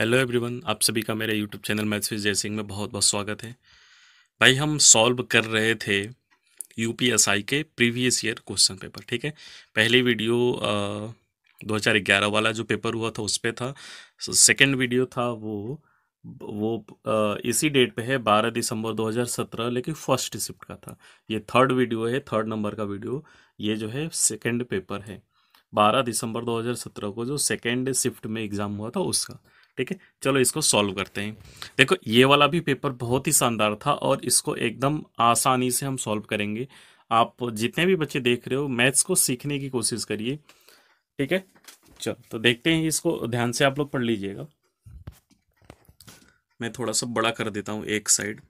hello everyone आप सभी का मेरे YouTube channel maths with Singh में बहुत बहुत स्वागत है भाई हम सॉल्व कर रहे थे यूपीएसआई के प्रीवियस ईयर क्वेश्चन पेपर ठीक है पहली वीडियो आ, 2011 वाला जो पेपर हुआ था उस पर था सेकेंड वीडियो था वो वो आ, इसी डेट पे है 12 दिसंबर 2017 लेकिन फर्स्ट शिफ्ट का था ये थर्ड वीडियो है थर्ड नंबर का वीडियो ये जो है सेकेंड पेपर है बारह दिसंबर सत्रह को जो सेकेंड शिफ्ट में एग्ज़ाम हुआ था उसका ठीक है चलो इसको सॉल्व करते हैं देखो ये वाला भी पेपर बहुत ही शानदार था और इसको एकदम आसानी से हम सॉल्व करेंगे आप जितने भी बच्चे देख रहे हो मैथ्स को सीखने की कोशिश करिए ठीक है चलो तो देखते हैं इसको ध्यान से आप लोग पढ़ लीजिएगा मैं थोड़ा सा बड़ा कर देता हूँ एक साइड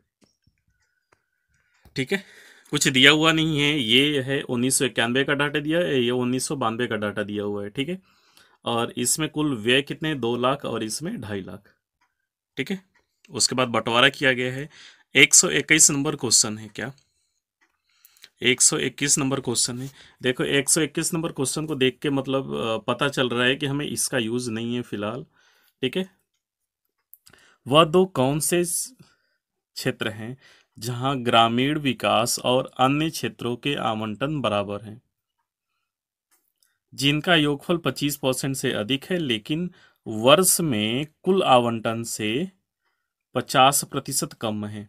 ठीक है कुछ दिया हुआ नहीं है ये है उन्नीस का डाटा दिया है ये उन्नीस का डाटा दिया हुआ है ठीक है और इसमें कुल व्यय कितने दो लाख और इसमें ढाई लाख ठीक है उसके बाद बंटवारा किया गया है एक सौ इक्कीस नंबर क्वेश्चन है क्या एक सौ इक्कीस नंबर क्वेश्चन है देखो एक सौ इक्कीस नंबर क्वेश्चन को देख के मतलब पता चल रहा है कि हमें इसका यूज नहीं है फिलहाल ठीक है वह दो कौन से क्षेत्र हैं जहां ग्रामीण विकास और अन्य क्षेत्रों के आवंटन बराबर हैं जिनका योगफल 25 परसेंट से अधिक है लेकिन वर्ष में कुल आवंटन से 50 प्रतिशत कम है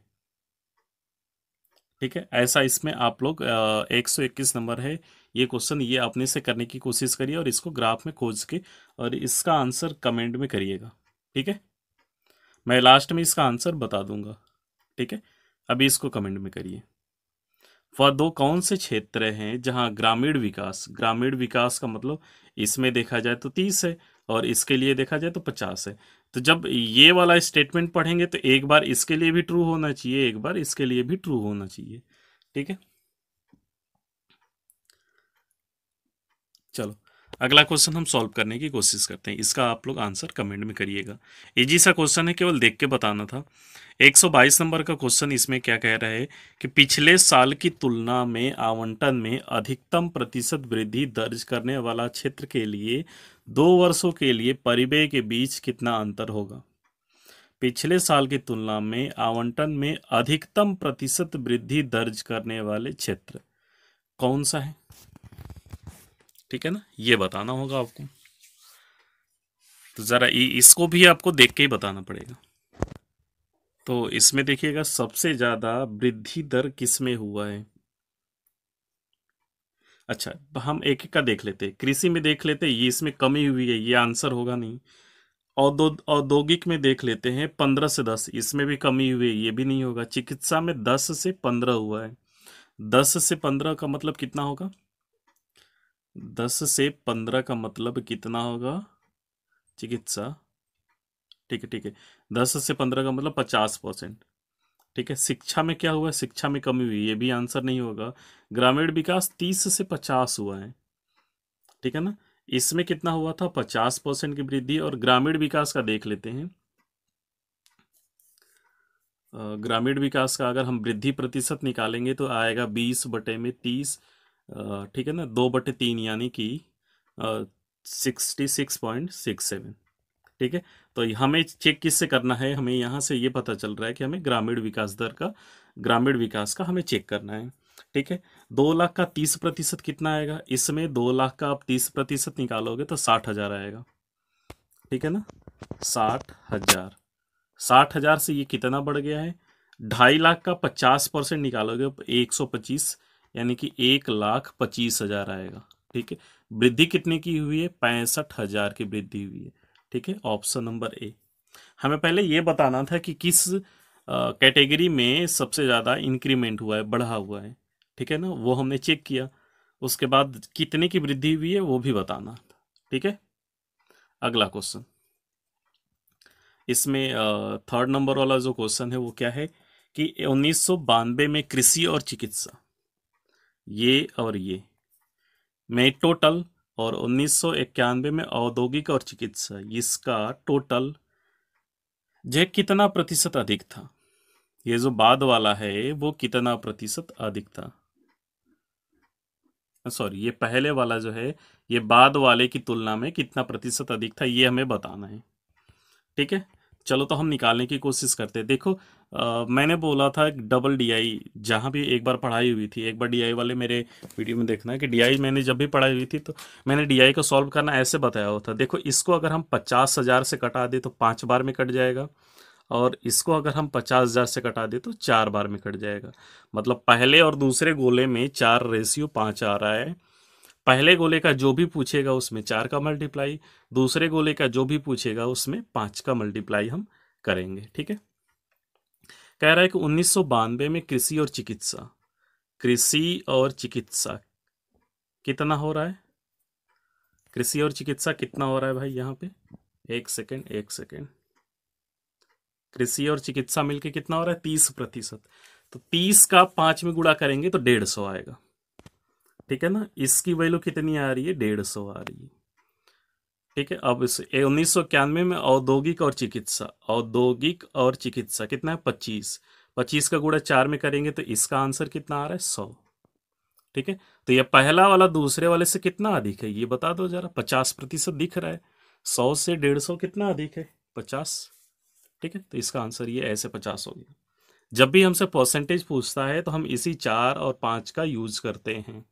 ठीक है ऐसा इसमें आप लोग एक सौ इक्कीस नंबर है ये क्वेश्चन ये अपने से करने की कोशिश करिए और इसको ग्राफ में खोज के और इसका आंसर कमेंट में करिएगा ठीक है मैं लास्ट में इसका आंसर बता दूंगा ठीक है अभी इसको कमेंट में करिए वह दो कौन से क्षेत्र हैं जहां ग्रामीण विकास ग्रामीण विकास का मतलब इसमें देखा जाए तो तीस है और इसके लिए देखा जाए तो पचास है तो जब ये वाला स्टेटमेंट पढ़ेंगे तो एक बार इसके लिए भी ट्रू होना चाहिए एक बार इसके लिए भी ट्रू होना चाहिए ठीक है चलो अगला क्वेश्चन हम सॉल्व करने की कोशिश करते हैं इसका आप लोग आंसर कमेंट में करिएगा इजी सा क्वेश्चन है केवल देख के बताना था 122 नंबर का क्वेश्चन इसमें क्या कह रहा है कि पिछले साल की तुलना में आवंटन में अधिकतम प्रतिशत वृद्धि दर्ज करने वाला क्षेत्र के लिए दो वर्षों के लिए परिवेय के बीच कितना अंतर होगा पिछले साल की तुलना में आवंटन में अधिकतम प्रतिशत वृद्धि दर्ज करने वाले क्षेत्र कौन सा है ठीक है ना ये बताना होगा आपको तो ज़रा इसको भी आपको देख के ही बताना पड़ेगा तो इसमें देखिएगा सबसे ज़्यादा वृद्धि दर किस में हुआ है अच्छा हम एक एक का देख लेते कृषि में देख लेते ये इसमें कमी हुई है ये आंसर होगा नहीं औद्योगिक में देख लेते हैं पंद्रह से दस इसमें भी कमी हुई है ये भी नहीं होगा चिकित्सा में दस से पंद्रह हुआ है दस से पंद्रह का मतलब कितना होगा दस से पंद्रह का मतलब कितना होगा चिकित्सा ठीक है ठीक है दस से पंद्रह का मतलब पचास परसेंट ठीक है शिक्षा में क्या हुआ शिक्षा में कमी हुई ये भी आंसर नहीं होगा ग्रामीण विकास तीस से पचास हुआ है ठीक है ना इसमें कितना हुआ था पचास परसेंट की वृद्धि और ग्रामीण विकास का देख लेते हैं ग्रामीण विकास का अगर हम वृद्धि प्रतिशत निकालेंगे तो आएगा बीस बटे में तीस ठीक है ना दो बटे तीन यानी कि sixty six point six seven ठीक है तो हमें चेक किससे करना है हमें यहाँ से ये पता चल रहा है कि हमें ग्रामीण विकास दर का ग्रामीण विकास का हमें चेक करना है ठीक है दो लाख का तीस प्रतिशत कितना आएगा इसमें दो लाख का आप तीस प्रतिशत निकालोगे तो साठ हजार आएगा ठीक है ना साठ हजार साठ हजार से ये कितना बढ़ गया है ढाई लाख का पचास परसेंट निकालोगे तो एक सौ पच्चीस यानी कि एक लाख पच्चीस हजार आएगा ठीक है वृद्धि कितने की हुई है पैंसठ हजार की वृद्धि हुई है ठीक है ऑप्शन नंबर ए हमें पहले यह बताना था कि किस कैटेगरी में सबसे ज़्यादा इंक्रीमेंट हुआ है बढ़ा हुआ है ठीक है ना वो हमने चेक किया उसके बाद कितने की वृद्धि हुई है वो भी बताना ठीक है अगला क्वेश्चन इसमें थर्ड नंबर वाला जो क्वेश्चन है वो क्या है कि उन्नीस में कृषि और चिकित्सा ये और ये में टोटल और उन्नीस में औद्योगिक और चिकित्सा इसका टोटल जे कितना प्रतिशत अधिक था ये जो बाद वाला है वो कितना प्रतिशत अधिक था सॉरी ये पहले वाला जो है ये बाद वाले की तुलना में कितना प्रतिशत अधिक था ये हमें बताना है ठीक है चलो तो हम निकालने की कोशिश करते हैं देखो मैंने बोला था डबल डीआई जहाँ भी एक बार पढ़ाई हुई थी एक बार डीआई वाले मेरे वीडियो में देखना कि डीआई मैंने जब भी पढ़ाई हुई थी तो मैंने डीआई को सॉल्व करना ऐसे बताया होता देखो इसको अगर हम पचास हज़ार से कटा दें तो पाँच बार में कट जाएगा और इसको अगर हम पचास हज़ार से कटा दें तो चार बार में कट जाएगा मतलब पहले और दूसरे गोले में चार रेशियो पाँच आ रहा है पहले गोले का जो भी पूछेगा उसमें चार का मल्टीप्लाई दूसरे गोले का जो भी पूछेगा उसमें पाँच का मल्टीप्लाई हम करेंगे ठीक है कह रहा है कि उन्नीस में कृषि और चिकित्सा कृषि और चिकित्सा कितना हो रहा है कृषि और चिकित्सा कितना हो रहा है भाई यहाँ पे एक सेकेंड एक सेकेंड कृषि और चिकित्सा मिलके कितना हो रहा है तीस प्रतिशत तो तीस का पांच में गुड़ा करेंगे तो डेढ़ सौ आएगा ठीक है ना इसकी वैल्यू कितनी आ रही है डेढ़ सौ आ रही है ठीक है अब इस उन्नीस में औद्योगिक और चिकित्सा औद्योगिक और चिकित्सा कितना है पच्चीस पच्चीस का गुड़ा चार में करेंगे तो इसका आंसर कितना आ रहा है सौ ठीक है तो यह पहला वाला दूसरे वाले से कितना अधिक है ये बता दो जरा पचास प्रतिशत दिख रहा है सौ से डेढ़ सौ कितना अधिक है पचास ठीक है तो इसका आंसर ये ऐसे पचास हो गया जब भी हमसे परसेंटेज पूछता है तो हम इसी चार और पाँच का यूज करते हैं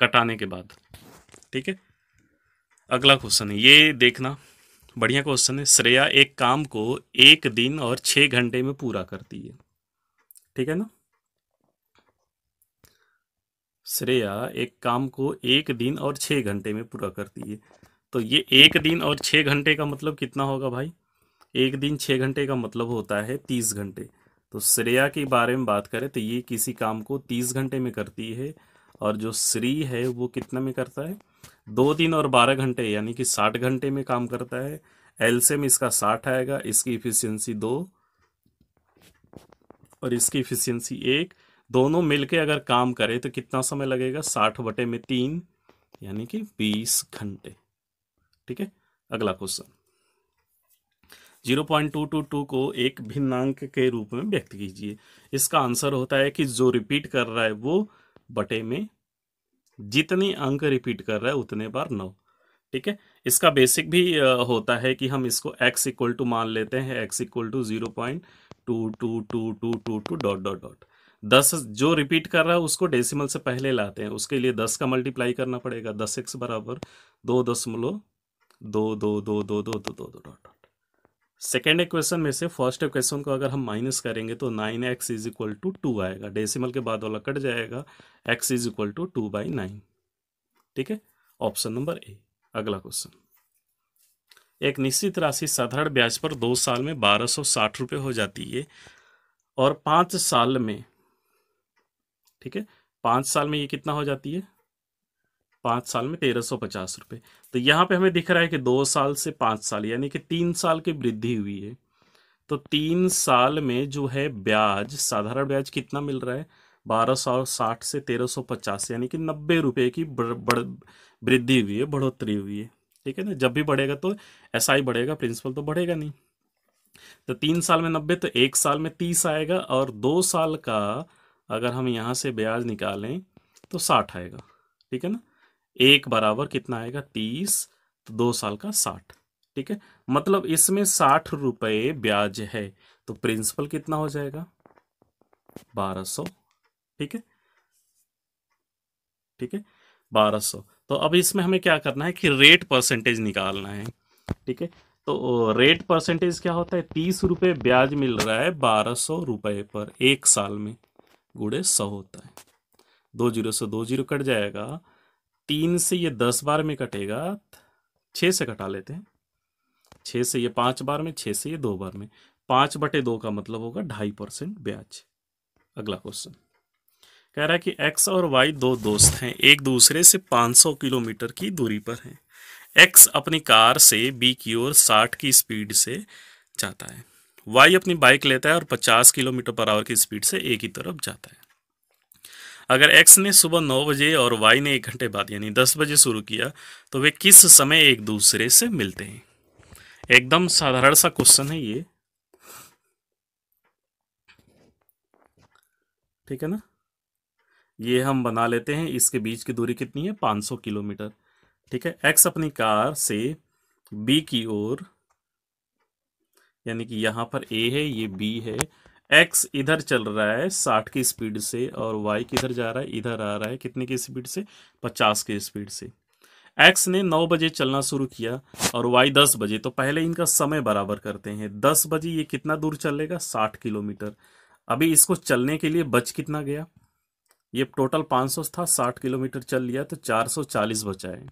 कटाने के बाद ठीक है अगला क्वेश्चन है ये देखना बढ़िया क्वेश्चन है श्रेया एक काम को एक दिन और छह घंटे में पूरा करती है ठीक है ना श्रेया एक काम को एक दिन और छह घंटे में पूरा करती है तो ये एक दिन और छह घंटे का मतलब कितना होगा भाई एक दिन छह घंटे का मतलब होता है तीस घंटे तो श्रेया के बारे में बात करें तो ये किसी काम को तीस घंटे में करती है और जो श्री है वो कितना में करता है दो दिन और बारह घंटे यानी कि साठ घंटे में काम करता है एलसीएम इसका साठ आएगा इसकी इफिशियंसी दो और इसकी इफिशियंसी एक दोनों मिलके अगर काम करें तो कितना समय लगेगा साठ बटे में तीन यानी कि बीस घंटे ठीक है अगला question zero point two two two को एक भिन्नांक के रूप में व्यक्त कीजिए इसका आंसर होता है कि जो रिपीट कर रहा है वो बटे में जितनी अंक रिपीट कर रहा है उतने बार नौ ठीक है इसका बेसिक भी होता है कि हम इसको x इक्वल टू मान लेते हैं x equal to zero point two two two two two two dot dot dot दस जो रिपीट कर रहा है उसको डेसिमल से पहले लाते हैं उसके लिए दस का मल्टीप्लाई करना पड़ेगा दस एक्स बराबर दो दशमलव दो दो दो दो दो दो दो दो डॉट सेकेंड इक्वेशन में से फर्स्ट इक्वेशन को अगर हम माइनस करेंगे तो nine x is equal to two आएगा डेसिमल के बाद वाला कट जाएगा x is equal to two by nine ठीक है ऑप्शन नंबर ए अगला क्वेश्चन एक निश्चित राशि साधारण ब्याज पर दो साल में बारह सौ साठ रुपये हो जाती है और पाँच साल में ठीक है पाँच साल में ये कितना हो जाती है पाँच साल में तेरह सौ पचास रुपये तो यहाँ पे हमें दिख रहा है कि दो साल से पांच साल यानी कि तीन साल की वृद्धि हुई है तो तीन साल में जो है ब्याज साधारण ब्याज कितना मिल रहा है बारह सौ साठ से तेरह सौ पचास यानी कि नब्बे रुपये की वृद्धि हुई है बढ़ोतरी हुई है ठीक है ना जब भी बढ़ेगा तो एस आई बढ़ेगा प्रिंसिपल तो बढ़ेगा नहीं तो तीन साल में नब्बे तो एक साल में तीस आएगा और दो साल का अगर हम यहाँ से ब्याज निकालें तो साठ आएगा ठीक है ना एक बराबर कितना आएगा तीस तो दो साल का साठ ठीक है मतलब इसमें साठ रुपये ब्याज है तो प्रिंसिपल कितना हो जाएगा बारह सौ ठीक है ठीक है बारह सौ तो अब इसमें हमें क्या करना है कि रेट परसेंटेज निकालना है ठीक है तो रेट परसेंटेज क्या होता है तीस रुपये ब्याज मिल रहा है बारह सौ रुपये पर एक साल में गुड़े सौ होता है दो जीरो से दो जीरो कट जाएगा तीन से ये दस बार में कटेगा छः से कटा लेते हैं छ से ये पाँच बार में छह से ये दो बार में पांच बटे दो का मतलब होगा ढाई परसेंट ब्याज अगला क्वेश्चन कह रहा है कि एक्स और वाई दो दोस्त हैं एक दूसरे से 500 किलोमीटर की दूरी पर हैं एक्स अपनी कार से बी की ओर 60 की स्पीड से जाता है वाई अपनी बाइक लेता है और 50 किलोमीटर पर आवर की स्पीड से ए की तरफ जाता है अगर एक्स ने सुबह नौ बजे और वाई ने एक घंटे बाद यानी दस बजे शुरू किया तो वे किस समय एक दूसरे से मिलते हैं एकदम साधारण सा क्वेश्चन है ये ठीक है ना ये हम बना लेते हैं इसके बीच की दूरी कितनी है 500 किलोमीटर ठीक है एक्स अपनी कार से बी की ओर यानी कि यहां पर ए है ये बी है एक्स इधर चल रहा है साठ की स्पीड से और वाई किधर जा रहा है इधर आ रहा है कितने की स्पीड से पचास की स्पीड से एक्स ने नौ बजे चलना शुरू किया और वाई दस बजे तो पहले इनका समय बराबर करते हैं दस बजे ये कितना दूर चलेगा साठ किलोमीटर अभी इसको चलने के लिए बच कितना गया ये टोटल 500 था 60 किलोमीटर चल लिया तो 440 बचाए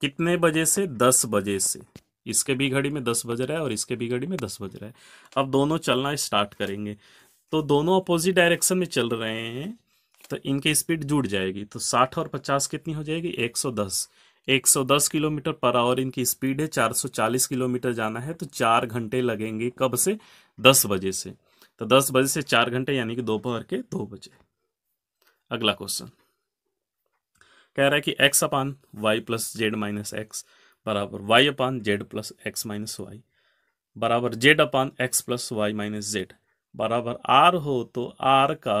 कितने बजे से 10 बजे से इसके भी घड़ी में दस बज रहा है और इसके भी घड़ी में दस बज रहा है अब दोनों चलना स्टार्ट करेंगे तो दोनों अपोजिट डायरेक्शन में चल रहे हैं तो इनकी स्पीड जुड़ जाएगी तो साठ और पचास कितनी हो जाएगी एक सौ दस एक सौ दस किलोमीटर पर आवर इनकी स्पीड है चार सौ चालीस किलोमीटर जाना है तो चार घंटे लगेंगे कब से दस बजे से तो दस बजे से चार घंटे यानी कि दोपहर के दो बजे अगला क्वेश्चन कह रहा है कि x upon y plus z minus x बराबर y upon z plus x minus y बराबर z upon x plus y minus z बराबर आर हो तो आर का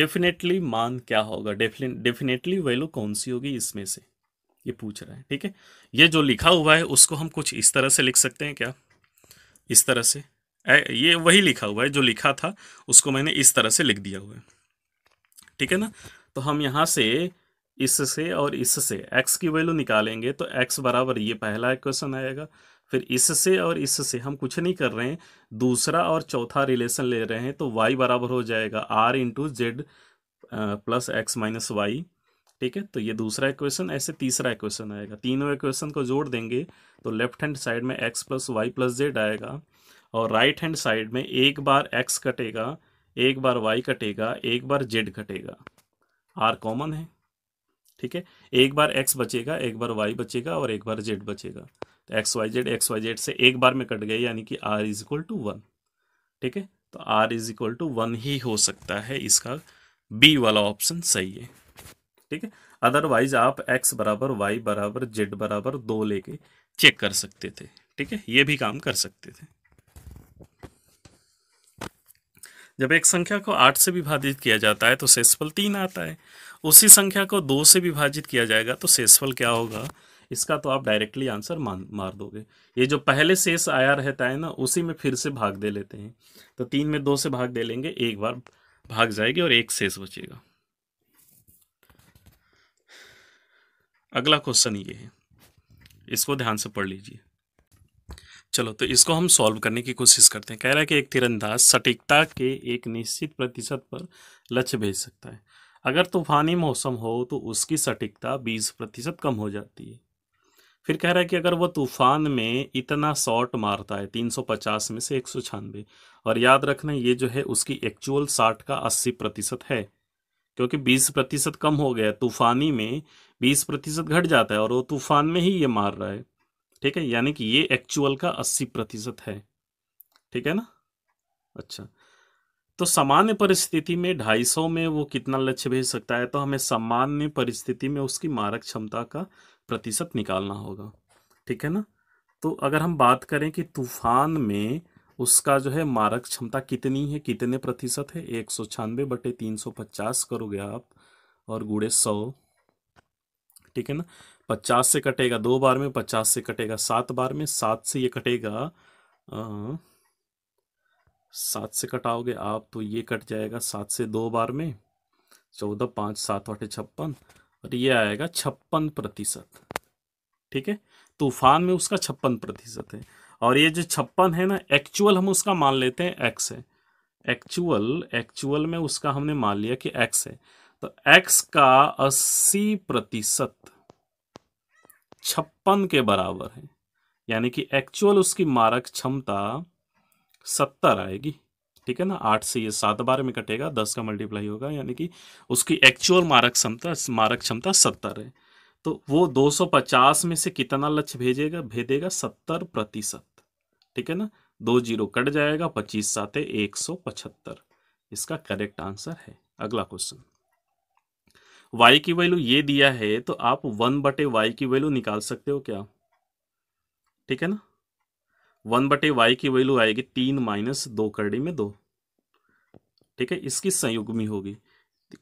डेफिनेटली मान क्या होगा डेफिनेटली वैल्यू कौन सी होगी इसमें से ये पूछ रहा है ठीक है ये जो लिखा हुआ है उसको हम कुछ इस तरह से लिख सकते हैं क्या इस तरह से ये वही लिखा हुआ है जो लिखा था उसको मैंने इस तरह से लिख दिया हुआ है ठीक है ना तो हम यहाँ से इससे और इससे एक्स की वैल्यू निकालेंगे तो एक्स बराबर ये पहला इक्वेशन आएगा फिर इससे और इससे हम कुछ नहीं कर रहे हैं दूसरा और चौथा रिलेशन ले रहे हैं तो वाई बराबर हो जाएगा r into z plus x minus y ठीक है तो ये दूसरा इक्वेशन ऐसे तीसरा इक्वेशन आएगा तीनों इक्वेशन को जोड़ देंगे तो लेफ्ट हैंड साइड में x plus y plus z आएगा और राइट हैंड साइड में एक बार एक्स कटेगा एक बार वाई कटेगा एक बार जेड कटेगा आर कॉमन है ठीक है एक बार एक्स बचेगा एक बार वाई बचेगा और एक बार जेड बचेगा तो x y z x y z से एक बार में कट गई यानी कि r is equal to one ठीक है तो r is equal to one ही हो सकता है इसका बी वाला ऑप्शन सही है ठीक है अदरवाइज आप x बराबर y बराबर z बराबर दो लेके चेक कर सकते थे ठीक है ये भी काम कर सकते थे जब एक संख्या को आठ से विभाजित किया जाता है तो शेषफल तीन आता है उसी संख्या को दो से विभाजित किया जाएगा तो शेषफल क्या होगा इसका तो आप डायरेक्टली आंसर मान मार दोगे ये जो पहले शेष आया रहता है ना उसी में फिर से भाग दे लेते हैं तो तीन में दो से भाग दे लेंगे एक बार भाग जाएगी और एक शेष बचेगा अगला क्वेश्चन ये है इसको ध्यान से पढ़ लीजिए चलो तो इसको हम सॉल्व करने की कोशिश करते हैं कह रहा है कि एक तिरंदाज सटीकता के एक निश्चित प्रतिशत पर लक्ष्य भेज सकता है अगर तूफानी मौसम हो तो उसकी सटीकता बीस प्रतिशत कम हो जाती है फिर कह रहा है कि अगर वो तूफान में इतना शॉट मारता है 350 में से एक सौ छियानवे और याद रखना ये जो है उसकी एक्चुअल शार्ट का 80 प्रतिशत है क्योंकि 20 प्रतिशत कम हो गया तूफानी में 20 प्रतिशत घट जाता है और वो तूफान में ही ये मार रहा है ठीक है यानी कि ये एक्चुअल का अस्सी प्रतिशत है ठीक है ना अच्छा तो सामान्य परिस्थिति में 250 में वो कितना लक्ष्य भेज सकता है तो हमें सामान्य परिस्थिति में उसकी मारक क्षमता का प्रतिशत निकालना होगा ठीक है ना तो अगर हम बात करें कि तूफान में उसका जो है मारक क्षमता कितनी है कितने प्रतिशत है एक सौ छियानवे बटे तीन सौ पचास करोगे आप और गुड़े सौ ठीक है ना पचास से कटेगा दो बार में पचास से कटेगा सात बार में सात से ये कटेगा आ, सात से कटाओगे आप तो ये कट जाएगा सात से दो बार में चौदह पाँच सात आठ छप्पन और ये आएगा छप्पन प्रतिशत ठीक है तूफान में उसका छप्पन प्रतिशत है और ये जो छप्पन है ना एक्चुअल हम उसका मान लेते हैं एक्स है एक्चुअल एक्चुअल में उसका हमने मान लिया कि एक्स है तो एक्स का अस्सी प्रतिशत छप्पन के बराबर है यानी कि एक्चुअल उसकी मारक क्षमता सत्तर आएगी ठीक है ना आठ से ये सात बार में कटेगा दस का मल्टीप्लाई होगा यानी कि उसकी एक्चुअल मारक क्षमता मारक क्षमता सत्तर है तो वो दो सौ पचास में से कितना लक्ष्य भेजेगा भेजेगा सत्तर प्रतिशत ठीक है ना दो जीरो कट जाएगा पच्चीस सात एक सौ पचहत्तर इसका करेक्ट आंसर है अगला क्वेश्चन y की वैल्यू ये दिया है तो आप वन बटे वाई की वैल्यू निकाल सकते हो क्या ठीक है ना वन बटे वाई की वैल्यू आएगी तीन माइनस दो करड़ी में दो ठीक है इसकी संयुग्मी होगी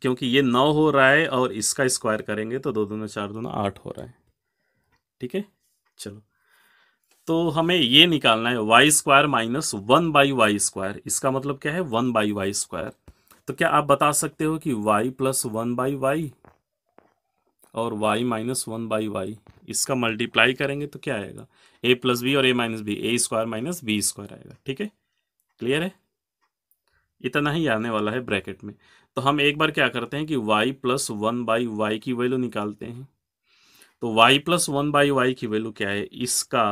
क्योंकि ये नौ हो रहा है और इसका स्क्वायर करेंगे तो दो दोनों चार दोनों आठ हो रहा है ठीक है चलो तो हमें ये निकालना है y square minus one by y square इसका मतलब क्या है वन बाई वाई स्क्वायर तो क्या आप बता सकते हो कि y plus one by y और y minus one by y इसका मल्टीप्लाई करेंगे तो क्या आएगा ए प्लस बी और a minus b a square minus b square आएगा ठीक है क्लियर है इतना ही आने वाला है ब्रैकेट में तो हम एक बार क्या करते हैं कि y plus one by y की वैल्यू निकालते हैं तो y plus one by y की वैल्यू क्या है इसका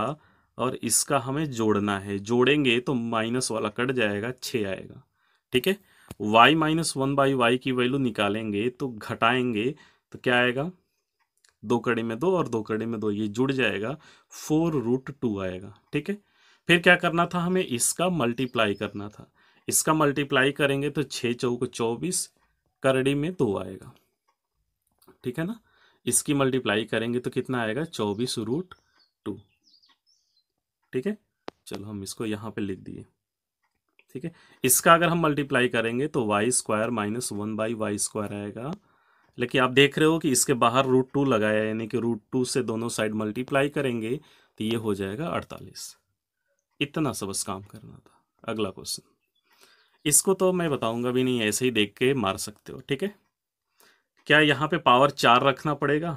और इसका हमें जोड़ना है जोड़ेंगे तो माइनस वाला कट जाएगा छ आएगा ठीक है y minus one by y की वैल्यू निकालेंगे तो घटाएंगे तो क्या आएगा दो कड़ी में दो और दो कड़ी में दो ये जुड़ जाएगा फोर रूट टू आएगा ठीक है फिर क्या करना था हमें इसका मल्टीप्लाई करना था इसका मल्टीप्लाई करेंगे तो छः चौक चौबीस करड़ी में दो आएगा ठीक है ना इसकी मल्टीप्लाई करेंगे तो कितना आएगा चौबीस रूट टू ठीक है चलो हम इसको यहाँ पे लिख दिए ठीक है इसका अगर हम मल्टीप्लाई करेंगे तो y square minus one by y square आएगा लेकिन आप देख रहे हो कि इसके बाहर रूट टू लगाया यानी कि रूट टू से दोनों साइड मल्टीप्लाई करेंगे तो ये हो जाएगा अड़तालीस इतना सब काम करना था अगला क्वेश्चन इसको तो मैं बताऊंगा भी नहीं ऐसे ही देख के मार सकते हो ठीक है क्या यहाँ पे पावर चार रखना पड़ेगा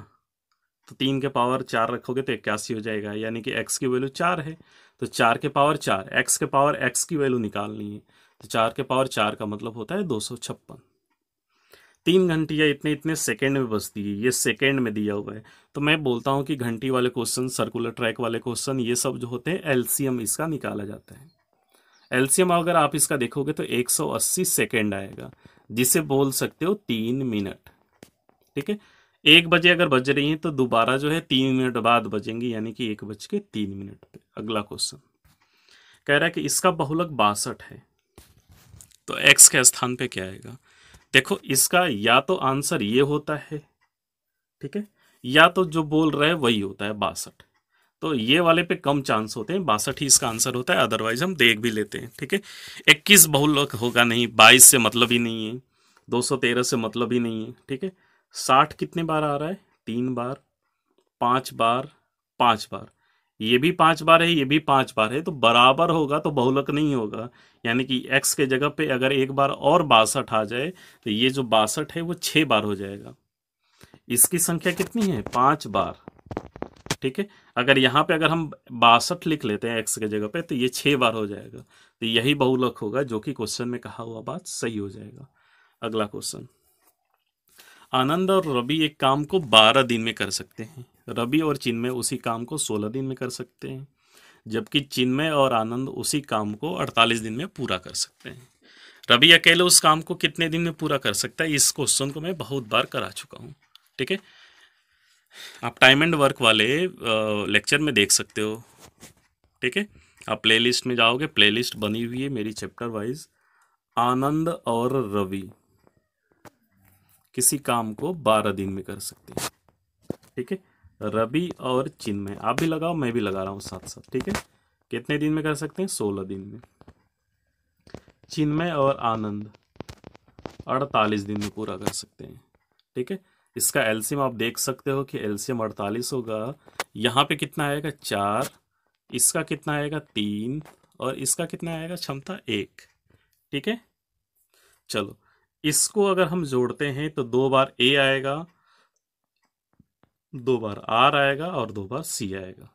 तो तीन के पावर चार रखोगे तो इक्यासी हो जाएगा यानी कि एक्स की वैल्यू चार है तो चार के पावर चार एक्स के पावर एक्स की वैल्यू निकालनी है तो चार के पावर चार का मतलब होता है दो सौ छप्पन तीन घंटियाँ इतने इतने सेकेंड में बचती है ये सेकेंड में दिया हुआ है तो मैं बोलता हूँ कि घंटी वाले क्वेश्चन सर्कुलर ट्रैक वाले क्वेश्चन ये सब जो होते हैं एल्सियम इसका निकाला जाता है एल्सियम अगर आप इसका देखोगे तो 180 सेकेंड आएगा जिसे बोल सकते हो तीन मिनट ठीक है एक बजे अगर बज रही है तो दोबारा जो है तीन मिनट बाद बजेंगी यानी कि एक बज के तीन मिनट पे अगला क्वेश्चन कह रहा है कि इसका बहुलक बासठ है तो एक्स के स्थान पे क्या आएगा देखो इसका या तो आंसर ये होता है ठीक है या तो जो बोल रहे हैं वही होता है बासठ तो ये वाले पे कम चांस होते हैं बासठ ही इसका आंसर होता है अदरवाइज हम देख भी लेते हैं ठीक है इक्कीस बहुल होगा नहीं बाईस से मतलब ही नहीं है दो सौ तेरह से मतलब ही नहीं है ठीक है साठ कितने बार आ रहा है तीन बार पाँच बार पाँच बार ये भी पांच बार है ये भी पांच बार है तो बराबर होगा तो बहुलक नहीं होगा यानी कि एक्स के जगह पे अगर एक बार और बासठ आ जाए तो ये जो बासठ है वो छह बार हो जाएगा इसकी संख्या कितनी है पांच बार ठीक है अगर यहाँ पे अगर हम बासठ लिख लेते हैं एक्स के जगह पे तो ये छह बार हो जाएगा तो यही बहुलक होगा जो कि क्वेश्चन में कहा हुआ बात सही हो जाएगा अगला क्वेश्चन आनंद और रवि एक काम को बारह दिन में कर सकते हैं रवि और चिन्मय उसी काम को सोलह दिन में कर सकते हैं जबकि चिन्मय और आनंद उसी काम को अड़तालीस दिन में पूरा कर सकते हैं रवि अकेले उस काम को कितने दिन में पूरा कर सकता है इस क्वेश्चन को मैं बहुत बार करा चुका हूँ ठीक है आप टाइम एंड वर्क वाले लेक्चर में देख सकते हो ठीक है आप प्लेलिस्ट में जाओगे प्लेलिस्ट बनी हुई है मेरी चैप्टर वाइज आनंद और रवि किसी काम को बारह दिन में कर सकते हैं ठीक है रबी और चिन्मय आप भी लगाओ मैं भी लगा रहा हूँ साथ साथ ठीक है कितने दिन में कर सकते हैं सोलह दिन में चिन्मय और आनंद अड़तालीस दिन में पूरा कर सकते हैं ठीक है इसका एल्सियम आप देख सकते हो कि एल्सियम अड़तालीस होगा यहाँ पे कितना आएगा चार इसका कितना आएगा तीन और इसका कितना आएगा क्षमता एक ठीक है चलो इसको अगर हम जोड़ते हैं तो दो बार ए आएगा दो बार आर आएगा और दो बार सी आएगा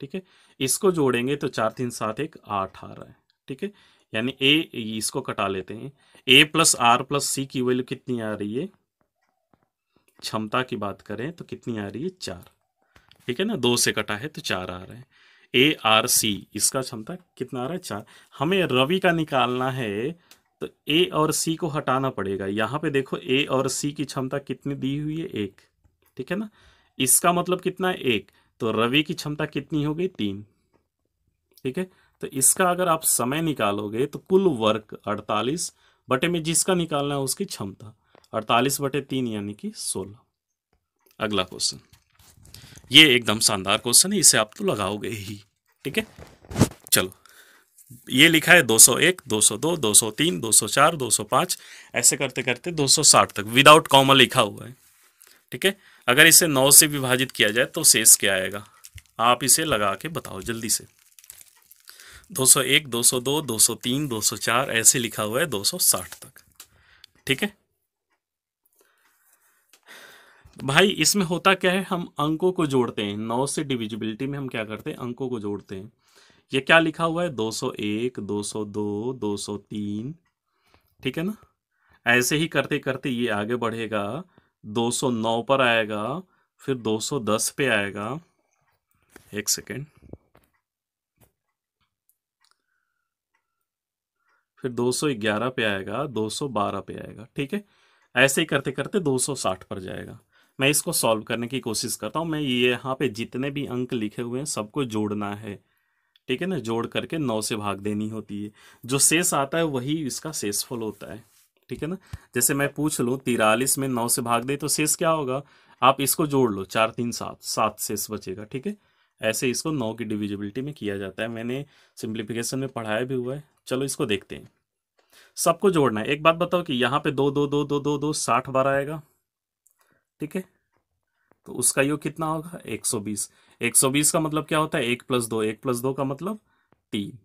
ठीक है इसको जोड़ेंगे तो चार तीन सात एक आठ आ रहा है ठीक है यानी ए इसको कटा लेते हैं a plus r plus c की वैल्यू कितनी आ रही है क्षमता की बात करें तो कितनी आ रही है चार ठीक है ना दो से कटा है तो चार आ रहे हैं ए आर सी इसका क्षमता कितना आ रहा है चार हमें रवि का निकालना है तो ए और सी को हटाना पड़ेगा यहां पे देखो ए और सी की क्षमता कितनी दी हुई है एक ठीक है ना इसका मतलब कितना है एक तो रवि की क्षमता कितनी हो गई तीन ठीक है तो इसका अगर आप समय निकालोगे तो कुल वर्क अड़तालीस बटे में जिसका निकालना है उसकी क्षमता अड़तालीस बटे तीन यानी कि सोलह अगला क्वेश्चन ये एकदम शानदार क्वेश्चन है इसे आप तो लगाओगे ही ठीक है चलो ये लिखा है 201, 202, 203, 204, 205 ऐसे करते करते 260 तक विदाउट कॉमा लिखा हुआ है ठीक है अगर इसे नौ से विभाजित किया जाए तो शेष क्या आएगा आप इसे लगा के बताओ जल्दी से 201, 202, 203, 204 ऐसे लिखा हुआ है 260 तक ठीक है भाई इसमें होता क्या है हम अंकों को जोड़ते हैं नौ से डिविजिबिलिटी में हम क्या करते हैं अंकों को जोड़ते हैं ये क्या लिखा हुआ है 201, 202, 203 ठीक है ना ऐसे ही करते करते ये आगे बढ़ेगा 209 पर आएगा फिर 210 पे आएगा एक सेकेंड फिर 211 पे आएगा 212 पे आएगा ठीक है ऐसे ही करते करते 260 पर जाएगा मैं इसको सॉल्व करने की कोशिश करता हूँ मैं ये यहाँ पे जितने भी अंक लिखे हुए हैं सबको जोड़ना है ठीक है ना जोड़ करके नौ से भाग देनी होती है जो शेष आता है वही इसका शेषफल होता है ठीक है ना जैसे मैं पूछ लूँ तिरालीस में नौ से भाग दे तो शेष क्या होगा आप इसको जोड़ लो चार तीन सात सात शेष बचेगा ठीक है ऐसे इसको नौ की डिविजिबिलिटी में किया जाता है मैंने सिंप्लीफिकेशन में पढ़ाया भी हुआ है चलो इसको देखते हैं सबको जोड़ना है एक बात बताओ कि यहाँ पे दो दो दो दो दो दो साठ बार आएगा ठीक है तो उसका योग कितना होगा एक सौ बीस एक सौ बीस का मतलब क्या होता है एक प्लस दो एक प्लस दो का मतलब तीन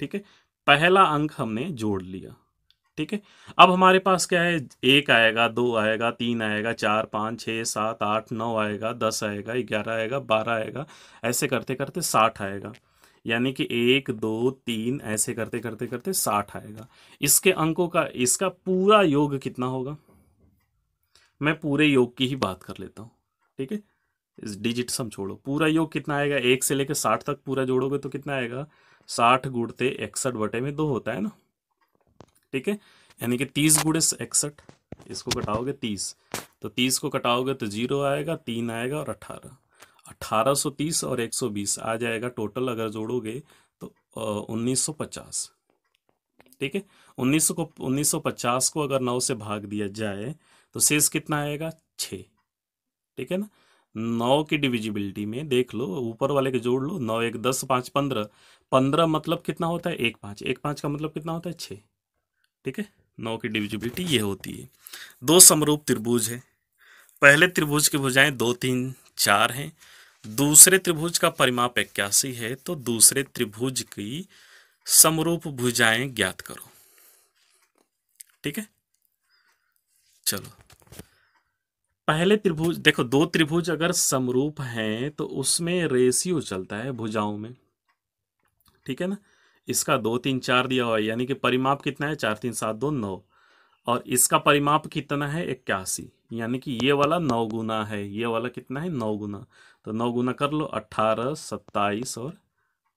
ठीक है पहला अंक हमने जोड़ लिया ठीक है अब हमारे पास क्या है एक आएगा दो आएगा तीन आएगा चार पाँच छः सात आठ नौ आएगा दस आएगा ग्यारह आएगा बारह आएगा ऐसे करते करते साठ आएगा यानी कि एक दो तीन ऐसे करते करते करते साठ आएगा इसके अंकों का इसका पूरा योग कितना होगा मैं पूरे योग की ही बात कर लेता हूँ ठीक है इस डिजिट सम छोड़ो पूरा योग कितना आएगा एक से लेकर साठ तक पूरा जोड़ोगे तो कितना आएगा साठ गुड़ते इकसठ बटे में दो होता है ना ठीक है यानी कि तीस गुड़े इकसठ इसको कटाओगे तीस तो तीस को कटाओगे तो जीरो आएगा तीन आएगा और अट्ठारह अट्ठारह सौ तीस और एक सौ बीस आ जाएगा टोटल अगर जोड़ोगे तो उन्नीस सौ पचास ठीक है उन्नीस को उन्नीस सौ पचास को अगर नौ से भाग दिया जाए तो शेष कितना आएगा छ ठीक है ना नौ की डिविजिबिलिटी में देख लो ऊपर वाले के जोड़ लो नौ एक दस पाँच पंद्रह पंद्रह मतलब कितना होता है एक पाँच एक पाँच का मतलब कितना होता है छः ठीक है नौ की डिविजिबिलिटी ये होती है दो समरूप त्रिभुज है पहले त्रिभुज की भुजाएं दो तीन चार हैं दूसरे त्रिभुज का परिमाप इक्यासी है तो दूसरे त्रिभुज की समरूप भुजाएं ज्ञात करो ठीक है चलो पहले त्रिभुज देखो दो त्रिभुज अगर समरूप हैं तो उसमें रेशियो चलता है भुजाओं में ठीक है ना इसका दो तीन चार दिया हुआ है यानी कि परिमाप कितना है चार तीन सात दो नौ और इसका परिमाप कितना है इक्यासी यानी कि ये वाला नौ गुना है ये वाला कितना है नौ गुना तो नौ गुना कर लो अट्ठारह सत्ताईस और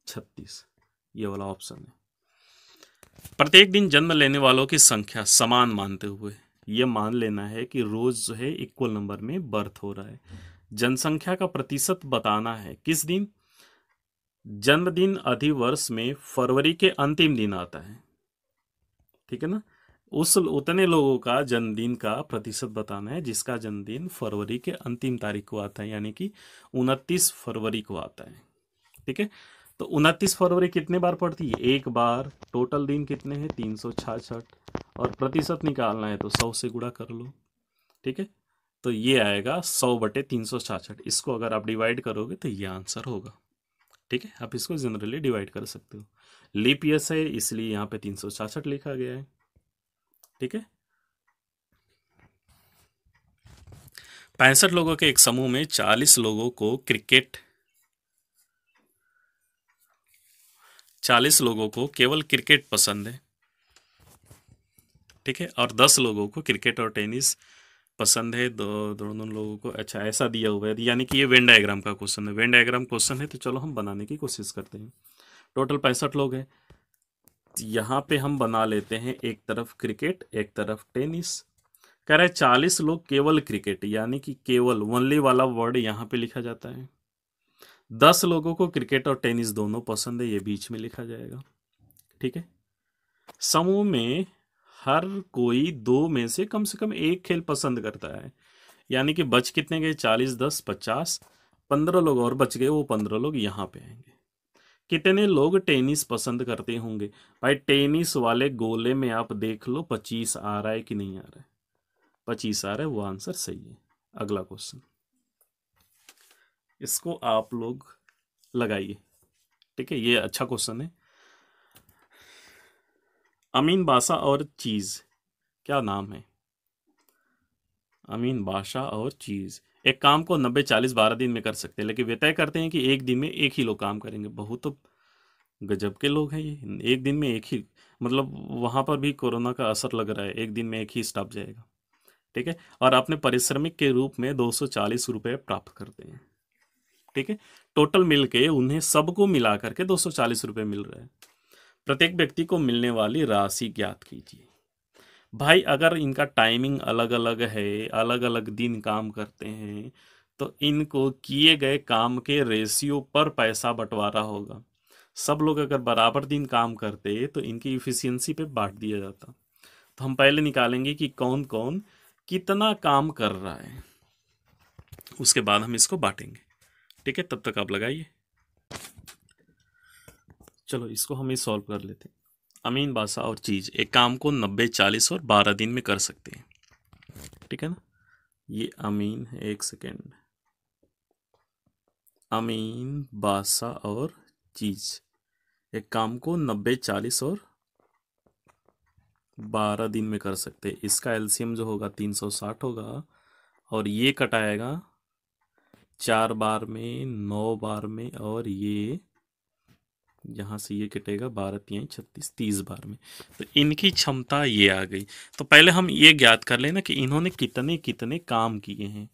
छत्तीस ये वाला ऑप्शन है प्रत्येक दिन जन्म लेने वालों की संख्या समान मानते हुए ये मान लेना है कि रोज जो है इक्वल नंबर में बर्थ हो रहा है जनसंख्या का प्रतिशत बताना है किस दिन जन्मदिन अधिवर्ष में फरवरी के अंतिम दिन आता है ठीक है ना उस उतने लोगों का जन्मदिन का प्रतिशत बताना है जिसका जन्मदिन फरवरी के अंतिम तारीख को आता है यानी कि उनतीस फरवरी को आता है ठीक है तो उनतीस फरवरी कितने बार पड़ती है एक बार टोटल दिन कितने हैं तीन सौ छाछठ और प्रतिशत निकालना है तो सौ से गुड़ा कर लो ठीक है तो ये आएगा सौ बटे तीन सौ छाछठ इसको अगर आप डिवाइड करोगे तो ये आंसर होगा ठीक है आप इसको जनरली डिवाइड कर सकते हो लीप ईयर है इसलिए यहाँ पे तीन सौ छाछठ लिखा गया है ठीक है पैंसठ लोगों के एक समूह में चालीस लोगों को क्रिकेट चालीस लोगों को केवल क्रिकेट पसंद है ठीक है और दस लोगों को क्रिकेट और टेनिस पसंद है दो दोनों लोगों को अच्छा ऐसा दिया हुआ है यानी कि ये वेन डायग्राम का क्वेश्चन है वेन डायग्राम क्वेश्चन है तो चलो हम बनाने की कोशिश करते हैं टोटल पैंसठ लोग हैं यहाँ पे हम बना लेते हैं एक तरफ क्रिकेट एक तरफ टेनिस कह रहे चालीस लोग केवल क्रिकेट यानी कि केवल ओनली वाला वर्ड यहाँ पे लिखा जाता है दस लोगों को क्रिकेट और टेनिस दोनों पसंद है ये बीच में लिखा जाएगा ठीक है समूह में हर कोई दो में से कम से कम एक खेल पसंद करता है यानी कि बच कितने गए चालीस दस पचास पंद्रह लोग और बच गए वो पंद्रह लोग यहाँ पे आएंगे कितने लोग टेनिस पसंद करते होंगे भाई टेनिस वाले गोले में आप देख लो पच्चीस आ रहा है कि नहीं आ रहा है पच्चीस आ रहा है वो आंसर सही है अगला क्वेश्चन इसको आप लोग लगाइए ठीक है ये अच्छा क्वेश्चन है अमीन बाशा और चीज़ क्या नाम है अमीन बाशा और चीज़ एक काम को नब्बे चालीस बारह दिन में कर सकते हैं लेकिन वे तय करते हैं कि एक दिन में एक ही लोग काम करेंगे बहुत तो गजब के लोग हैं ये एक दिन में एक ही मतलब वहां पर भी कोरोना का असर लग रहा है एक दिन में एक ही स्टाफ जाएगा ठीक है और अपने परिश्रमिक के रूप में दो सौ चालीस रुपये प्राप्त करते हैं ठीक है टोटल मिल के उन्हें सबको मिला करके दो सौ चालीस रुपये मिल रहे हैं प्रत्येक व्यक्ति को मिलने वाली राशि ज्ञात कीजिए भाई अगर इनका टाइमिंग अलग अलग है अलग अलग दिन काम करते हैं तो इनको किए गए काम के रेशियो पर पैसा बंटवारा होगा सब लोग अगर बराबर दिन काम करते तो इनकी इफ़िशियंसी पे बांट दिया जाता तो हम पहले निकालेंगे कि कौन कौन कितना काम कर रहा है उसके बाद हम इसको बांटेंगे ठीक है तब तक आप लगाइए चलो इसको हम ही सॉल्व कर लेते हैं अमीन बासा और चीज़ एक काम को नब्बे चालीस और बारह दिन में कर सकते हैं ठीक है ना ये अमीन है एक सेकेंड अमीन बासा और चीज़ एक काम को नब्बे चालीस और बारह दिन में कर सकते हैं इसका एलसीएम जो होगा तीन सौ साठ होगा और ये कटाएगा चार बार में नौ बार में और ये यहाँ से ये कटेगा बारह तीन छत्तीस तीस बार में तो इनकी क्षमता ये आ गई तो पहले हम ये ज्ञात कर लेना कि इन्होंने कितने कितने काम किए हैं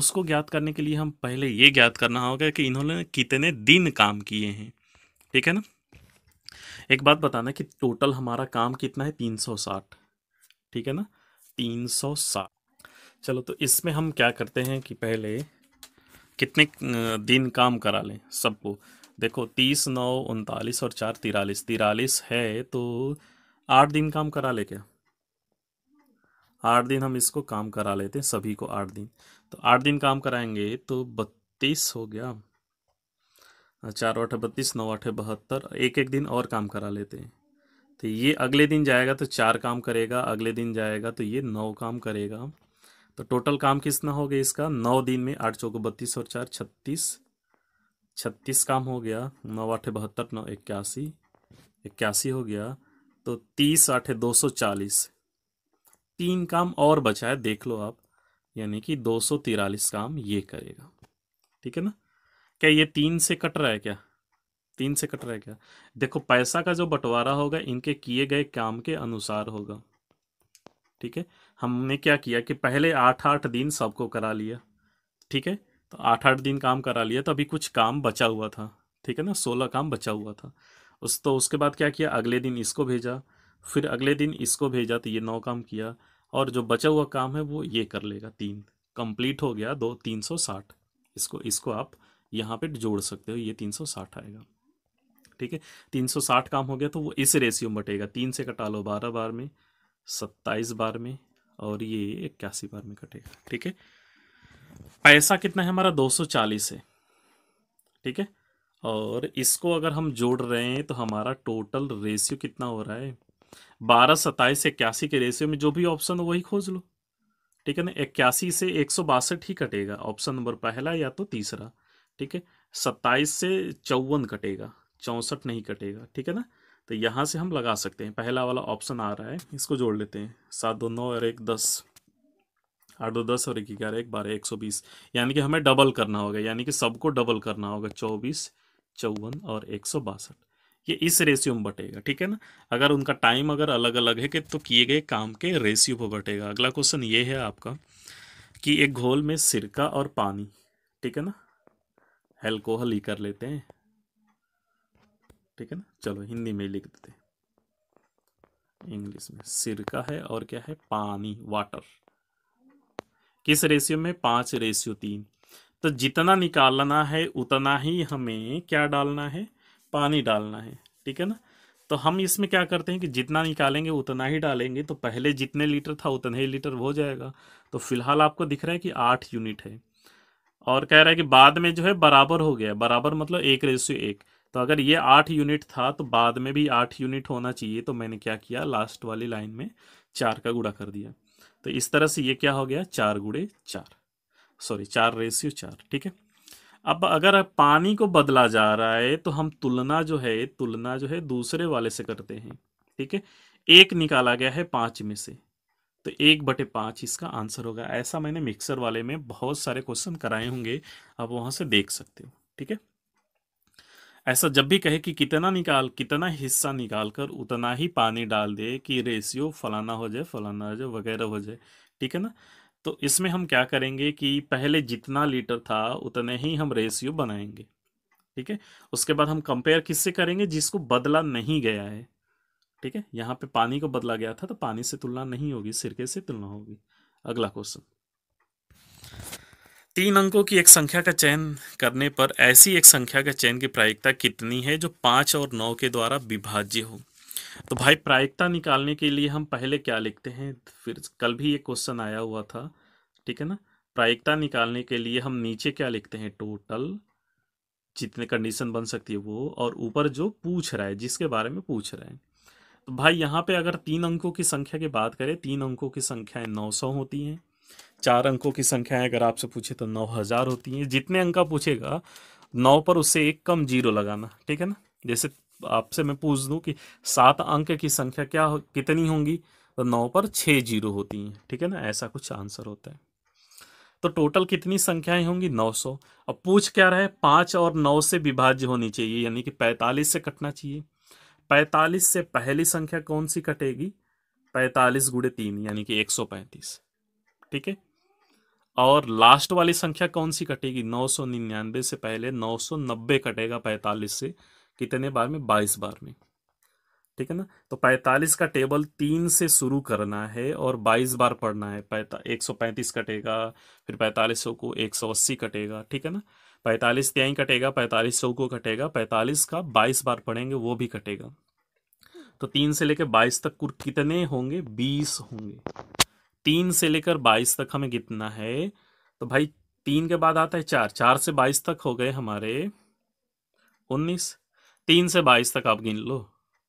उसको ज्ञात करने के लिए हम पहले ये ज्ञात करना होगा कि इन्होंने कितने दिन काम किए हैं ठीक है ना एक बात बताना कि टोटल हमारा काम कितना है तीन सौ साठ ठीक है ना तीन सौ साठ चलो तो इसमें हम क्या करते हैं कि पहले कितने दिन काम करा लें सबको देखो तीस नौ उनतालीस और चार तिरालीस तिरालीस है तो आठ दिन काम करा ले क्या आठ दिन हम इसको काम करा लेते हैं सभी को आठ दिन तो आठ दिन काम कराएंगे तो बत्तीस हो गया चार आठ बत्तीस नौ आठ बहत्तर एक एक दिन और काम करा लेते हैं तो ये अगले दिन जाएगा तो चार काम करेगा अगले दिन जाएगा तो ये नौ काम करेगा तो टोटल काम कितना हो गया इसका नौ दिन में आठ चौको बत्तीस और चार छत्तीस छत्तीस काम हो गया नौ आठे बहत्तर नौ इक्यासी इक्यासी हो गया तो तीस आठे दो सौ चालीस तीन काम और बचा है देख लो आप यानी कि दो सौ तिरालीस काम ये करेगा ठीक है ना क्या ये तीन से कट रहा है क्या तीन से कट रहा है क्या देखो पैसा का जो बंटवारा होगा इनके किए गए काम के अनुसार होगा ठीक है हमने क्या किया कि पहले आठ आठ दिन सबको करा लिया ठीक है तो आठ आठ दिन काम करा लिया तो अभी कुछ काम बचा हुआ था ठीक है ना सोलह काम बचा हुआ था उस तो उसके बाद क्या किया अगले दिन इसको भेजा फिर अगले दिन इसको भेजा तो ये नौ काम किया और जो बचा हुआ काम है वो ये कर लेगा तीन कंप्लीट हो गया दो तीन सौ साठ इसको इसको आप यहाँ पे जोड़ सकते हो ये तीन सौ साठ आएगा ठीक है तीन सौ साठ काम हो गया तो वो इस रेशियो में बटेगा तीन से कटा लो बारह बार में सत्ताईस बार में और ये इक्यासी बार में कटेगा ठीक है पैसा कितना है हमारा 240 है ठीक है और इसको अगर हम जोड़ रहे हैं तो हमारा टोटल रेशियो कितना हो रहा है बारह सत्ताईस इक्यासी के रेशियो में जो भी ऑप्शन हो वही खोज लो ठीक है ना इक्यासी से एक सौ बासठ ही कटेगा ऑप्शन नंबर पहला या तो तीसरा ठीक है सत्ताईस से चौवन कटेगा चौंसठ नहीं कटेगा ठीक है ना तो यहाँ से हम लगा सकते हैं पहला वाला ऑप्शन आ रहा है इसको जोड़ लेते हैं सात दो नौ और एक दस आठ दो दस और एक ग्यारह एक बारह एक सौ बीस यानी कि हमें डबल करना होगा यानी कि सबको डबल करना होगा चौबीस चौवन और एक सौ बासठ ये इस रेशियो में बटेगा ठीक है ना अगर उनका टाइम अगर अलग अलग है कि तो किए गए काम के रेशियो पर बटेगा अगला क्वेश्चन ये है आपका कि एक घोल में सिरका और पानी ठीक है ना एल्कोहल ही कर लेते हैं ठीक है ना चलो हिंदी में लिख देते हैं इंग्लिश में सिरका है और क्या है पानी वाटर किस रेशियो में पाँच रेशियो तीन तो जितना निकालना है उतना ही हमें क्या डालना है पानी डालना है ठीक है ना तो हम इसमें क्या करते हैं कि जितना निकालेंगे उतना ही डालेंगे तो पहले जितने लीटर था उतना ही लीटर हो जाएगा तो फिलहाल आपको दिख रहा है कि आठ यूनिट है और कह रहा है कि बाद में जो है बराबर हो गया बराबर मतलब एक रेशियो एक तो अगर ये आठ यूनिट था तो बाद में भी आठ यूनिट होना चाहिए तो मैंने क्या किया लास्ट वाली लाइन में चार का गुड़ा कर दिया तो इस तरह से ये क्या हो गया चार गुड़े चार सॉरी चार रेशियो चार ठीक है अब अगर पानी को बदला जा रहा है तो हम तुलना जो है तुलना जो है दूसरे वाले से करते हैं ठीक है एक निकाला गया है पाँच में से तो एक बटे पाँच इसका आंसर होगा ऐसा मैंने मिक्सर वाले में बहुत सारे क्वेश्चन कराए होंगे आप वहाँ से देख सकते हो ठीक है ऐसा जब भी कहे कि कितना निकाल कितना हिस्सा निकाल कर उतना ही पानी डाल दे कि रेशियो फलाना हो जाए फलाना हो जाए वगैरह हो जाए ठीक है ना तो इसमें हम क्या करेंगे कि पहले जितना लीटर था उतने ही हम रेशियो बनाएंगे ठीक है उसके बाद हम कंपेयर किससे करेंगे जिसको बदला नहीं गया है ठीक है यहाँ पे पानी को बदला गया था तो पानी से तुलना नहीं होगी सिरके से तुलना होगी अगला क्वेश्चन तीन अंकों की एक संख्या का चयन करने पर ऐसी एक संख्या का चयन की प्रायिकता कितनी है जो पाँच और नौ के द्वारा विभाज्य हो तो भाई प्रायिकता निकालने के लिए हम पहले क्या लिखते हैं फिर कल भी ये क्वेश्चन आया हुआ था ठीक है ना प्रायिकता निकालने के लिए हम नीचे क्या लिखते हैं टोटल जितने कंडीशन बन सकती है वो और ऊपर जो पूछ रहा है जिसके बारे में पूछ रहे हैं तो भाई यहाँ पे अगर तीन अंकों की संख्या की बात करें तीन अंकों की संख्याएं नौ सौ होती हैं चार अंकों की संख्याएं अगर आपसे पूछे तो नौ हजार होती हैं जितने अंक का पूछेगा नौ पर उससे एक कम जीरो लगाना ठीक है ना जैसे आपसे मैं पूछ दूं कि सात अंक की संख्या क्या हो, कितनी होंगी तो नौ पर छः जीरो होती हैं ठीक है ना ऐसा कुछ आंसर होता है तो टोटल कितनी संख्याएं होंगी 900 अब पूछ क्या रहा है पाँच और नौ से विभाज्य होनी चाहिए यानी कि 45 से कटना चाहिए 45 से पहली संख्या कौन सी कटेगी 45 गुड़े तीन यानी कि 135 ठीक है और लास्ट वाली संख्या कौन सी कटेगी 999 से पहले 990 कटेगा 45 से कितने बार में 22 बार में ठीक है ना तो 45 का टेबल तीन से शुरू करना है और 22 बार पढ़ना है एक सौ पैंतीस कटेगा फिर पैंतालीस सौ को एक सौ अस्सी कटेगा ठीक है ना पैंतालीस त्याई कटेगा पैंतालीस सौ को कटेगा पैंतालीस का बाईस बार पढ़ेंगे वो भी कटेगा तो तीन से लेकर बाईस तक कितने होंगे बीस होंगे तीन से लेकर बाईस तक हमें कितना है तो भाई तीन के बाद आता है चार चार से बाईस तक हो गए हमारे उन्नीस तीन से बाईस तक आप गिन लो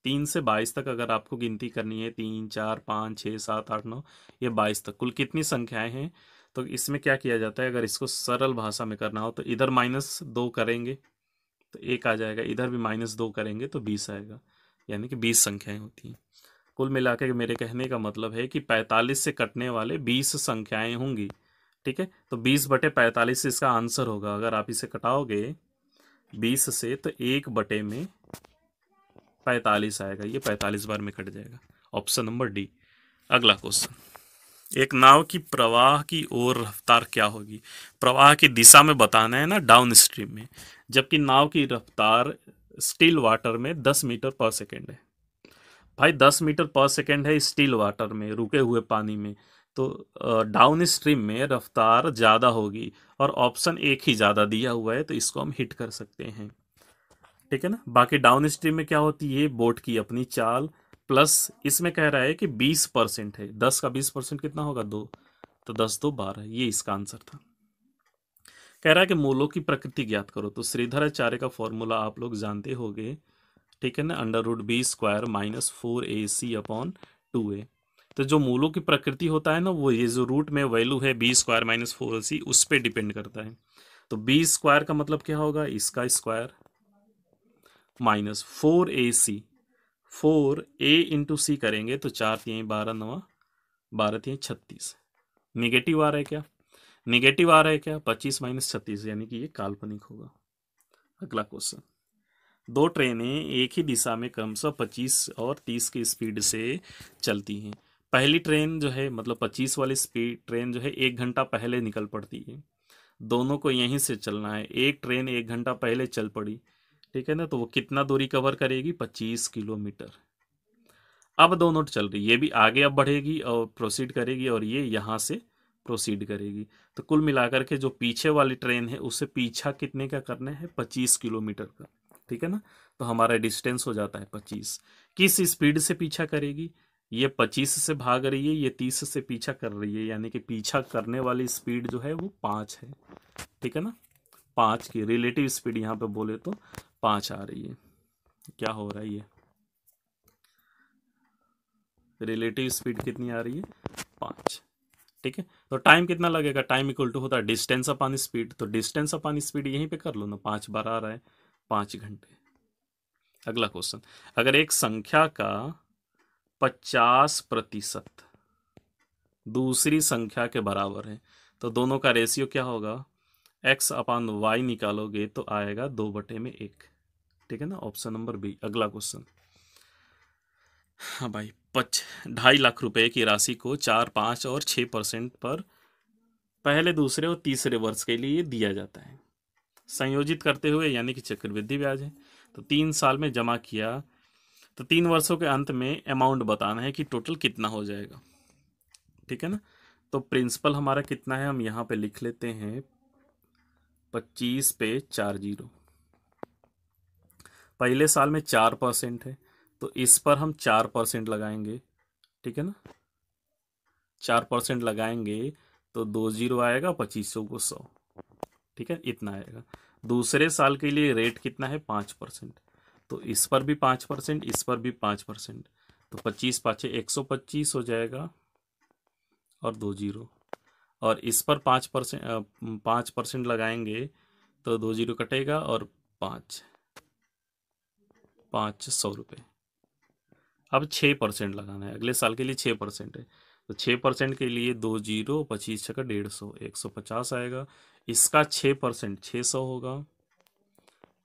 तीन से बाईस तक अगर आपको गिनती करनी है तीन चार पाँच छः सात आठ नौ ये बाईस तक कुल कितनी संख्याएं हैं तो इसमें क्या किया जाता है अगर इसको सरल भाषा में करना हो तो इधर माइनस दो करेंगे तो एक आ जाएगा इधर भी माइनस दो करेंगे तो बीस आएगा यानी कि बीस संख्याएं होती हैं कुल मिला के मेरे कहने का मतलब है कि 45 से कटने वाले बीस संख्याएं होंगी ठीक है तो बीस बटे पैंतालीस इसका आंसर होगा अगर आप इसे कटाओगे बीस से तो एक बटे में 45 आएगा ये पैंतालीस बार में कट जाएगा ऑप्शन नंबर डी अगला क्वेश्चन एक नाव की प्रवाह की ओर रफ्तार क्या होगी प्रवाह की दिशा में बताना है ना डाउन स्ट्रीम में जबकि नाव की रफ्तार स्टील वाटर में दस मीटर पर सेकेंड है भाई दस मीटर पर सेकेंड है स्टील वाटर में रुके हुए पानी में तो डाउन स्ट्रीम में रफ्तार ज़्यादा होगी और ऑप्शन एक ही ज़्यादा दिया हुआ है तो इसको हम हिट कर सकते हैं ठीक है ना बाकी डाउन स्ट्रीम में क्या होती है बोट की अपनी चाल प्लस इसमें कह रहा है कि बीस परसेंट है दस का बीस परसेंट कितना होगा दो तो दस दो बारह ये इसका आंसर था कह रहा है कि मूलों की प्रकृति ज्ञात करो तो श्रीधराचार्य का फॉर्मूला आप लोग जानते होंगे ठीक है ना under root b square minus four a c upon two a तो जो मूलों की प्रकृति होता है ना वो ये जो रूट में वैल्यू है b square minus four a c उस पर डिपेंड करता है तो बी स्क्वायर का मतलब क्या होगा इसका square minus four a c four a into c करेंगे तो चार तीन बारह नवा बारह तीन छत्तीस निगेटिव आ रहा है क्या निगेटिव आ रहा है क्या पच्चीस माइनस छत्तीस यानी कि ये काल्पनिक होगा अगला क्वेश्चन दो ट्रेनें एक ही दिशा में क्रमशः 25 और 30 की स्पीड से चलती हैं पहली ट्रेन जो है मतलब 25 वाली स्पीड ट्रेन जो है एक घंटा पहले निकल पड़ती है दोनों को यहीं से चलना है एक ट्रेन एक घंटा पहले चल पड़ी ठीक है ना तो वो कितना दूरी कवर करेगी 25 किलोमीटर अब दोनों चल रही ये भी आगे अब बढ़ेगी और प्रोसीड करेगी और ये यहाँ से प्रोसीड करेगी तो कुल मिलाकर के जो पीछे वाली ट्रेन है उसे पीछा कितने का करना है पच्चीस किलोमीटर का ठीक है ना तो हमारा डिस्टेंस हो जाता है पच्चीस किस स्पीड से पीछा करेगी ये पच्चीस से भाग रही है ये तीस से पीछा कर रही है यानी कि पीछा करने वाली स्पीड जो है वो पाँच है ठीक है ना पाँच की रिलेटिव स्पीड यहाँ पे बोले तो पाँच आ रही है क्या हो रहा है ये रिलेटिव स्पीड कितनी आ रही है पाँच ठीक है तो टाइम कितना लगेगा टाइम इक्वल टू होता है डिस्टेंस अपॉन स्पीड तो डिस्टेंस अपॉन स्पीड यहीं पे कर लो ना पाँच बार आ रहा है पांच घंटे अगला क्वेश्चन अगर एक संख्या का पचास प्रतिशत दूसरी संख्या के बराबर है तो दोनों का रेशियो क्या होगा एक्स अपान वाई निकालोगे तो आएगा दो बटे में एक ठीक है ना ऑप्शन नंबर बी अगला क्वेश्चन हाँ भाई पच ढाई लाख रुपए की राशि को चार पांच और छह परसेंट पर पहले दूसरे और तीसरे वर्ष के लिए दिया जाता है संयोजित करते हुए यानी कि चक्रवृद्धि ब्याज है तो तीन साल में जमा किया तो तीन वर्षों के अंत में अमाउंट बताना है कि टोटल कितना हो जाएगा ठीक है ना तो प्रिंसिपल हमारा कितना है हम यहाँ पे लिख लेते हैं पच्चीस पे चार जीरो पहले साल में चार परसेंट है तो इस पर हम चार परसेंट लगाएंगे ठीक है ना चार परसेंट लगाएंगे तो दो जीरो आएगा पच्चीस सौ को सौ ठीक है इतना आएगा दूसरे साल के लिए रेट कितना है पाँच परसेंट तो इस पर भी पाँच परसेंट इस पर भी पाँच परसेंट तो पच्चीस पाँच एक सौ पच्चीस हो जाएगा और दो जीरो और इस पर पाँच परसेंट पाँच परसेंट लगाएंगे तो दो जीरो कटेगा और पाँच पाँच सौ रुपये अब छः परसेंट लगाना है अगले साल के लिए छः परसेंट है तो छः परसेंट के लिए दो जीरो पच्चीस छः का डेढ़ सौ एक सौ पचास आएगा इसका छः परसेंट छः सौ होगा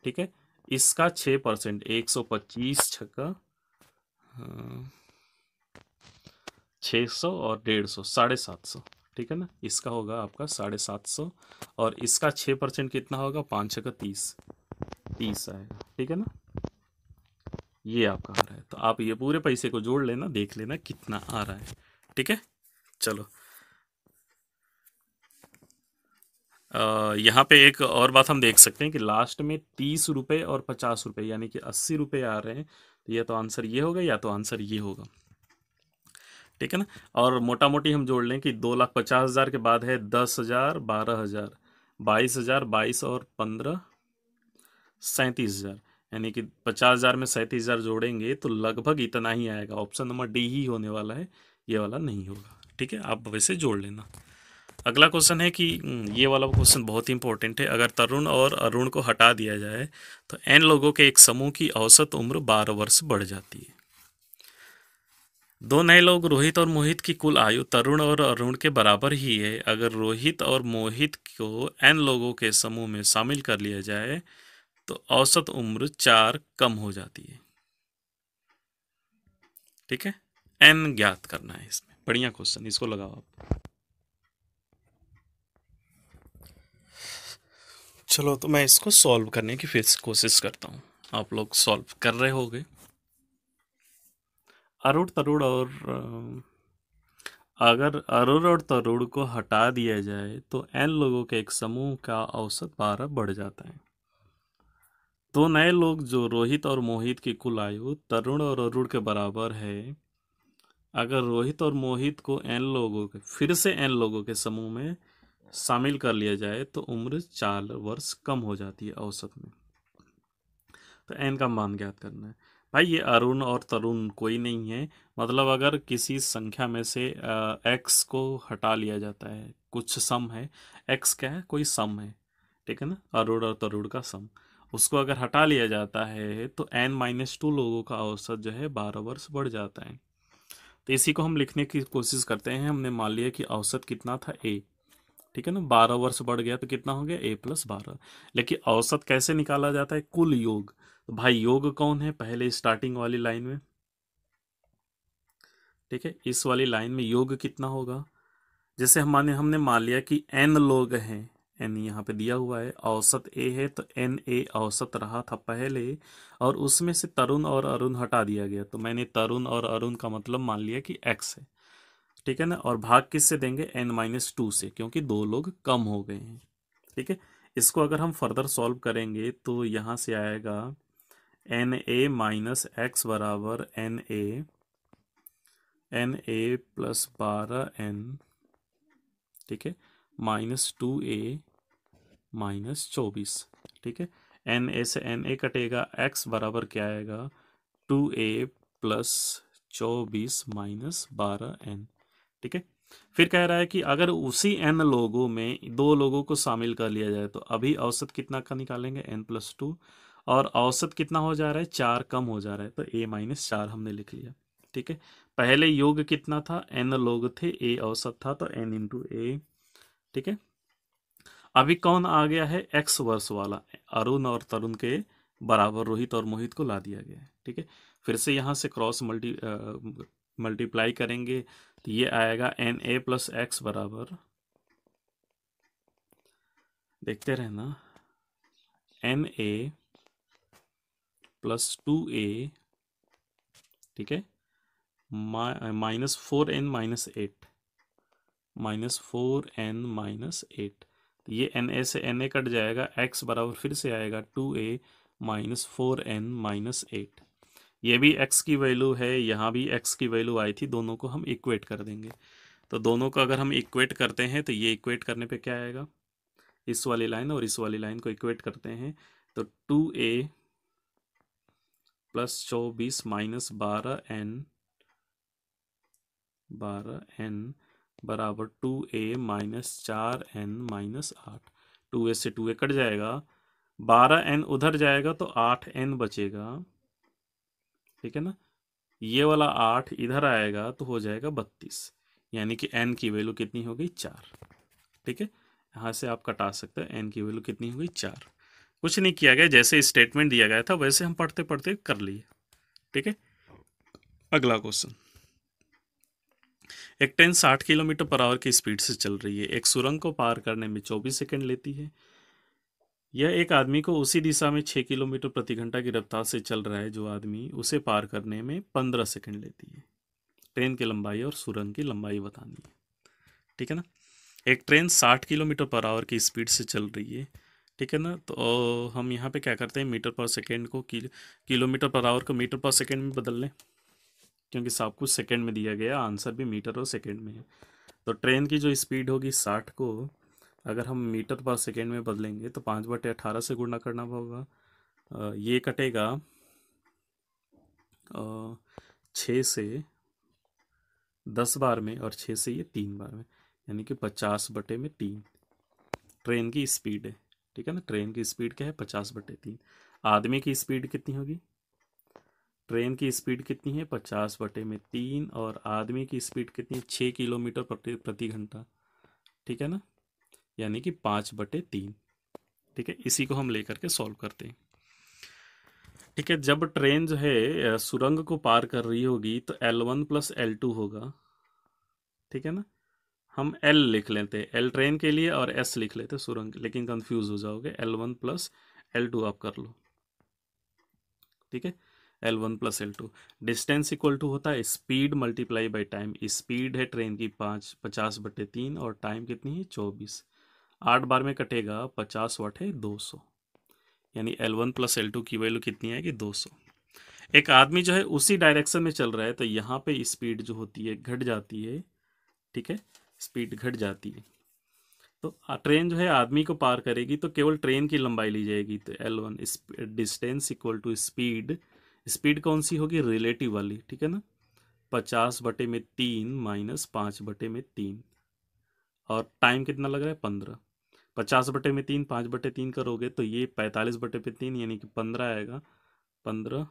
ठीक है इसका छः परसेंट एक सौ पच्चीस छक्का हाँ, छः सौ और डेढ़ सौ साढ़े सात सौ ठीक है ना इसका होगा आपका साढ़े सात सौ और इसका छः परसेंट कितना होगा पाँच छः का तीस तीस आएगा ठीक है ना ये आपका आ रहा है तो आप ये पूरे पैसे को जोड़ लेना देख लेना कितना आ रहा है ठीक है चलो यहाँ पे एक और बात हम देख सकते हैं कि लास्ट में तीस रुपये और पचास रुपये यानी कि अस्सी रुपये आ रहे हैं तो या तो आंसर ये होगा या तो आंसर ये होगा ठीक है ना और मोटा मोटी हम जोड़ लें कि दो लाख पचास हज़ार के बाद है दस हज़ार बारह हज़ार बाईस हज़ार बाईस और पंद्रह सैंतीस हज़ार यानी कि पचास हज़ार में सैंतीस हज़ार जोड़ेंगे तो लगभग इतना ही आएगा ऑप्शन नंबर डी ही होने वाला है ये वाला नहीं होगा ठीक है आप वैसे जोड़ लेना अगला क्वेश्चन है कि हम्म, ये वाला क्वेश्चन बहुत ही इंपॉर्टेंट है अगर तरुण और अरुण को हटा दिया जाए तो एन लोगों के एक समूह की औसत उम्र बारह वर्ष बढ़ जाती है दो नए लोग रोहित और मोहित की कुल आयु तरुण और अरुण के बराबर ही है अगर रोहित और मोहित को एन लोगों के समूह में शामिल कर लिया जाए तो औसत उम्र चार कम हो जाती है ठीक है एन ज्ञात करना है इसमें बढ़िया क्वेश्चन इसको लगाओ आप चलो तो मैं इसको सॉल्व करने की फिर कोशिश करता हूँ आप लोग सॉल्व कर रहे गए अरुण तरुण और अगर अरुण और तरुण को हटा दिया जाए तो एन लोगों के एक समूह का औसत बारह बढ़ जाता है तो नए लोग जो रोहित और मोहित की कुल आयु तरुण और अरुण के बराबर है अगर रोहित और मोहित को एन लोगों के फिर से एन लोगों के समूह में शामिल कर लिया जाए तो उम्र चार वर्ष कम हो जाती है औसत में तो एन का मान ज्ञात करना है भाई ये अरुण और तरुण कोई नहीं है मतलब अगर किसी संख्या में से एक्स को हटा लिया जाता है कुछ सम है एक्स क्या है कोई सम है ठीक है ना अरुण और तरुण का सम उसको अगर हटा लिया जाता है तो एन माइनस टू लोगों का औसत जो है बारह वर्ष बढ़ जाता है तो इसी को हम लिखने की कोशिश करते हैं हमने मान लिया कि औसत कितना था ए ठीक है ना बारह वर्ष बढ़ गया तो कितना हो गया ए प्लस बारह लेकिन औसत कैसे निकाला जाता है कुल योग तो भाई योग कौन है पहले स्टार्टिंग वाली लाइन में ठीक है इस वाली लाइन में योग कितना होगा जैसे हमारे हमने मान लिया कि एन लोग हैं एन यहाँ पे दिया हुआ है औसत ए है तो एन ए औसत रहा था पहले और उसमें से तरुण और अरुण हटा दिया गया तो मैंने तरुण और अरुण का मतलब मान लिया कि एक्स है ठीक है ना और भाग किस से देंगे एन माइनस टू से क्योंकि दो लोग कम हो गए हैं ठीक है इसको अगर हम फर्दर सॉल्व करेंगे तो यहाँ से आएगा एन ए माइनस एक्स बराबर n a n a plus बारह एन ठीक है माइनस टू ए माइनस चौबीस ठीक है एन ए से एन ए कटेगा एक्स बराबर क्या आएगा टू ए प्लस चौबीस माइनस बारह एन ठीक है फिर कह रहा है कि अगर उसी एन लोगों में दो लोगों को शामिल कर लिया जाए तो अभी औसत कितना का निकालेंगे एन प्लस टू और औसत कितना हो जा रहा है चार कम हो जा रहा है तो ए माइनस चार हमने लिख लिया ठीक है पहले योग कितना था एन लोग थे ए औसत था तो एन इंटू ए ठीक है अभी कौन आ गया है एक्स वर्ष वाला अरुण और तरुण के बराबर रोहित और मोहित को ला दिया गया है ठीक है फिर से यहाँ से क्रॉस मल्टी मल्टीप्लाई करेंगे तो ये आएगा एन ए प्लस एक्स बराबर देखते रहना n a plus two a ठीक है minus four n minus eight minus four n minus eight तो ये एन ए से एन ए कट जाएगा एक्स बराबर फिर से आएगा two a minus four n minus eight ये भी एक्स की वैल्यू है यहाँ भी एक्स की वैल्यू आई थी दोनों को हम इक्वेट कर देंगे तो दोनों को अगर हम इक्वेट करते हैं तो ये इक्वेट करने पे क्या आएगा इस वाली लाइन और इस वाली लाइन को इक्वेट करते हैं तो टू ए प्लस चौबीस माइनस बारह एन बारह एन बराबर टू ए माइनस चार एन माइनस आठ टू ए से टू ए कट जाएगा बारह एन उधर जाएगा तो आठ एन बचेगा ठीक है ना ये वाला आठ इधर आएगा तो हो जाएगा बत्तीस यानी कि एन की वैल्यू कितनी हो गई चार ठीक है यहाँ से आप कटा सकते हैं एन की वैल्यू कितनी हो गई चार कुछ नहीं किया गया जैसे स्टेटमेंट दिया गया था वैसे हम पढ़ते पढ़ते कर लिए ठीक है अगला क्वेश्चन एक ट्रेन 60 किलोमीटर पर आवर की स्पीड से चल रही है एक सुरंग को पार करने में 24 सेकंड लेती है यह एक आदमी को उसी दिशा में 6 किलोमीटर प्रति घंटा की रफ्तार से चल रहा है जो आदमी उसे पार करने में 15 सेकंड लेती है ट्रेन की लंबाई और सुरंग की लंबाई बतानी है ठीक है ना एक ट्रेन 60 किलोमीटर पर आवर की स्पीड से चल रही है ठीक है ना तो हम यहाँ पे क्या करते हैं मीटर पर सेकेंड को किलोमीटर पर आवर को मीटर पर सेकेंड में बदल लें क्योंकि सब कुछ सेकेंड में दिया गया आंसर भी मीटर और सेकेंड में है तो ट्रेन की जो स्पीड होगी साठ को अगर हम मीटर पर सेकेंड में बदलेंगे तो पाँच बटे अठारह से गुणा करना होगा ये कटेगा छः से दस बार में और छः से ये तीन बार में यानी कि पचास बटे में तीन ट्रेन की स्पीड है ठीक है ना ट्रेन की स्पीड क्या है पचास बटे तीन आदमी की स्पीड कितनी होगी ट्रेन की स्पीड कितनी है पचास बटे में तीन और आदमी की स्पीड कितनी है छः किलोमीटर प्रति घंटा ठीक है ना यानी कि पाँच बटे तीन ठीक है इसी को हम लेकर के सॉल्व करते हैं ठीक है जब ट्रेन जो है सुरंग को पार कर रही होगी तो l one plus l two होगा ठीक है ना हम एल लिख लेते हैं एल ट्रेन के लिए और एस लिख लेते सुरंग लेकिन कंफ्यूज हो जाओगे l one plus l two आप कर लो ठीक है l one plus l two distance equal to होता है speed multiply by time speed है ट्रेन की पाँच पचास बटे तीन और टाइम कितनी है चौबीस आठ बार में कटेगा पचास वाट है दो सौ यानी l one plus l two की वैल्यू कितनी आएगी दो सौ एक आदमी जो है उसी डायरेक्शन में चल रहा है तो यहाँ पे स्पीड जो होती है घट जाती है ठीक है स्पीड घट जाती है तो ट्रेन जो है आदमी को पार करेगी तो केवल ट्रेन की लंबाई ली जाएगी तो l one distance equal to speed speed कौन सी होगी रिलेटिव वाली ठीक है ना पचास बटे में तीन माइनस पाँच बटे में तीन और टाइम कितना लग रहा है पंद्रह पचास बटे में तीन पाँच बटे तीन करोगे तो ये पैंतालीस बटे पे तीन यानी कि पंद्रह आएगा पंद्रह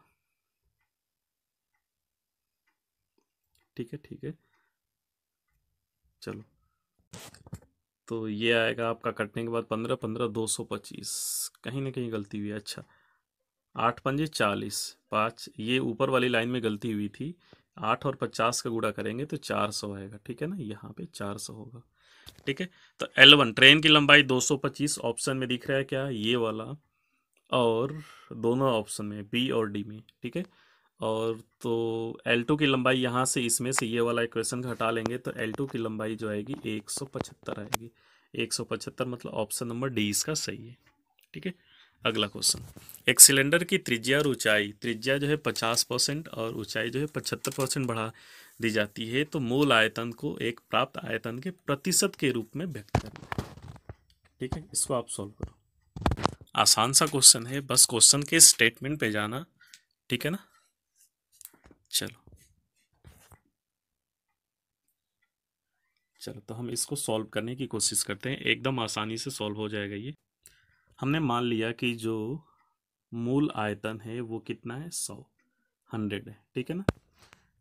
ठीक है ठीक है चलो तो ये आएगा आपका कटने के बाद पंद्रह पंद्रह दो सौ पच्चीस कहीं ना कहीं गलती हुई है अच्छा आठ पंजे चालीस पाँच ये ऊपर वाली लाइन में गलती हुई थी आठ और पचास का गुड़ा करेंगे तो चार सौ आएगा ठीक है ना यहाँ पे चार सौ होगा ठीक है तो एल वन ट्रेन की लंबाई दो सौ पच्चीस ऑप्शन में दिख रहा है क्या ये वाला और दोनों ऑप्शन में बी और डी में ठीक है और तो एल टू की लंबाई यहाँ से इसमें से ये वाला इक्वेशन घटा लेंगे तो एल टू की लंबाई जो आएगी एक सौ पचहत्तर आएगी एक सौ पचहत्तर मतलब ऑप्शन नंबर डी इसका सही है ठीक है अगला क्वेश्चन एक सिलेंडर की त्रिज्या और ऊंचाई त्रिज्या जो है पचास परसेंट और ऊंचाई जो है पचहत्तर परसेंट बढ़ा दी जाती है तो मूल आयतन को एक प्राप्त आयतन के प्रतिशत के रूप में व्यक्त करना ठीक है इसको आप सॉल्व करो आसान सा क्वेश्चन है बस क्वेश्चन के स्टेटमेंट पे जाना ठीक है ना चलो चलो तो हम इसको सॉल्व करने की कोशिश करते हैं एकदम आसानी से सॉल्व हो जाएगा ये हमने मान लिया कि जो मूल आयतन है वो कितना है सौ हंड्रेड है ठीक है ना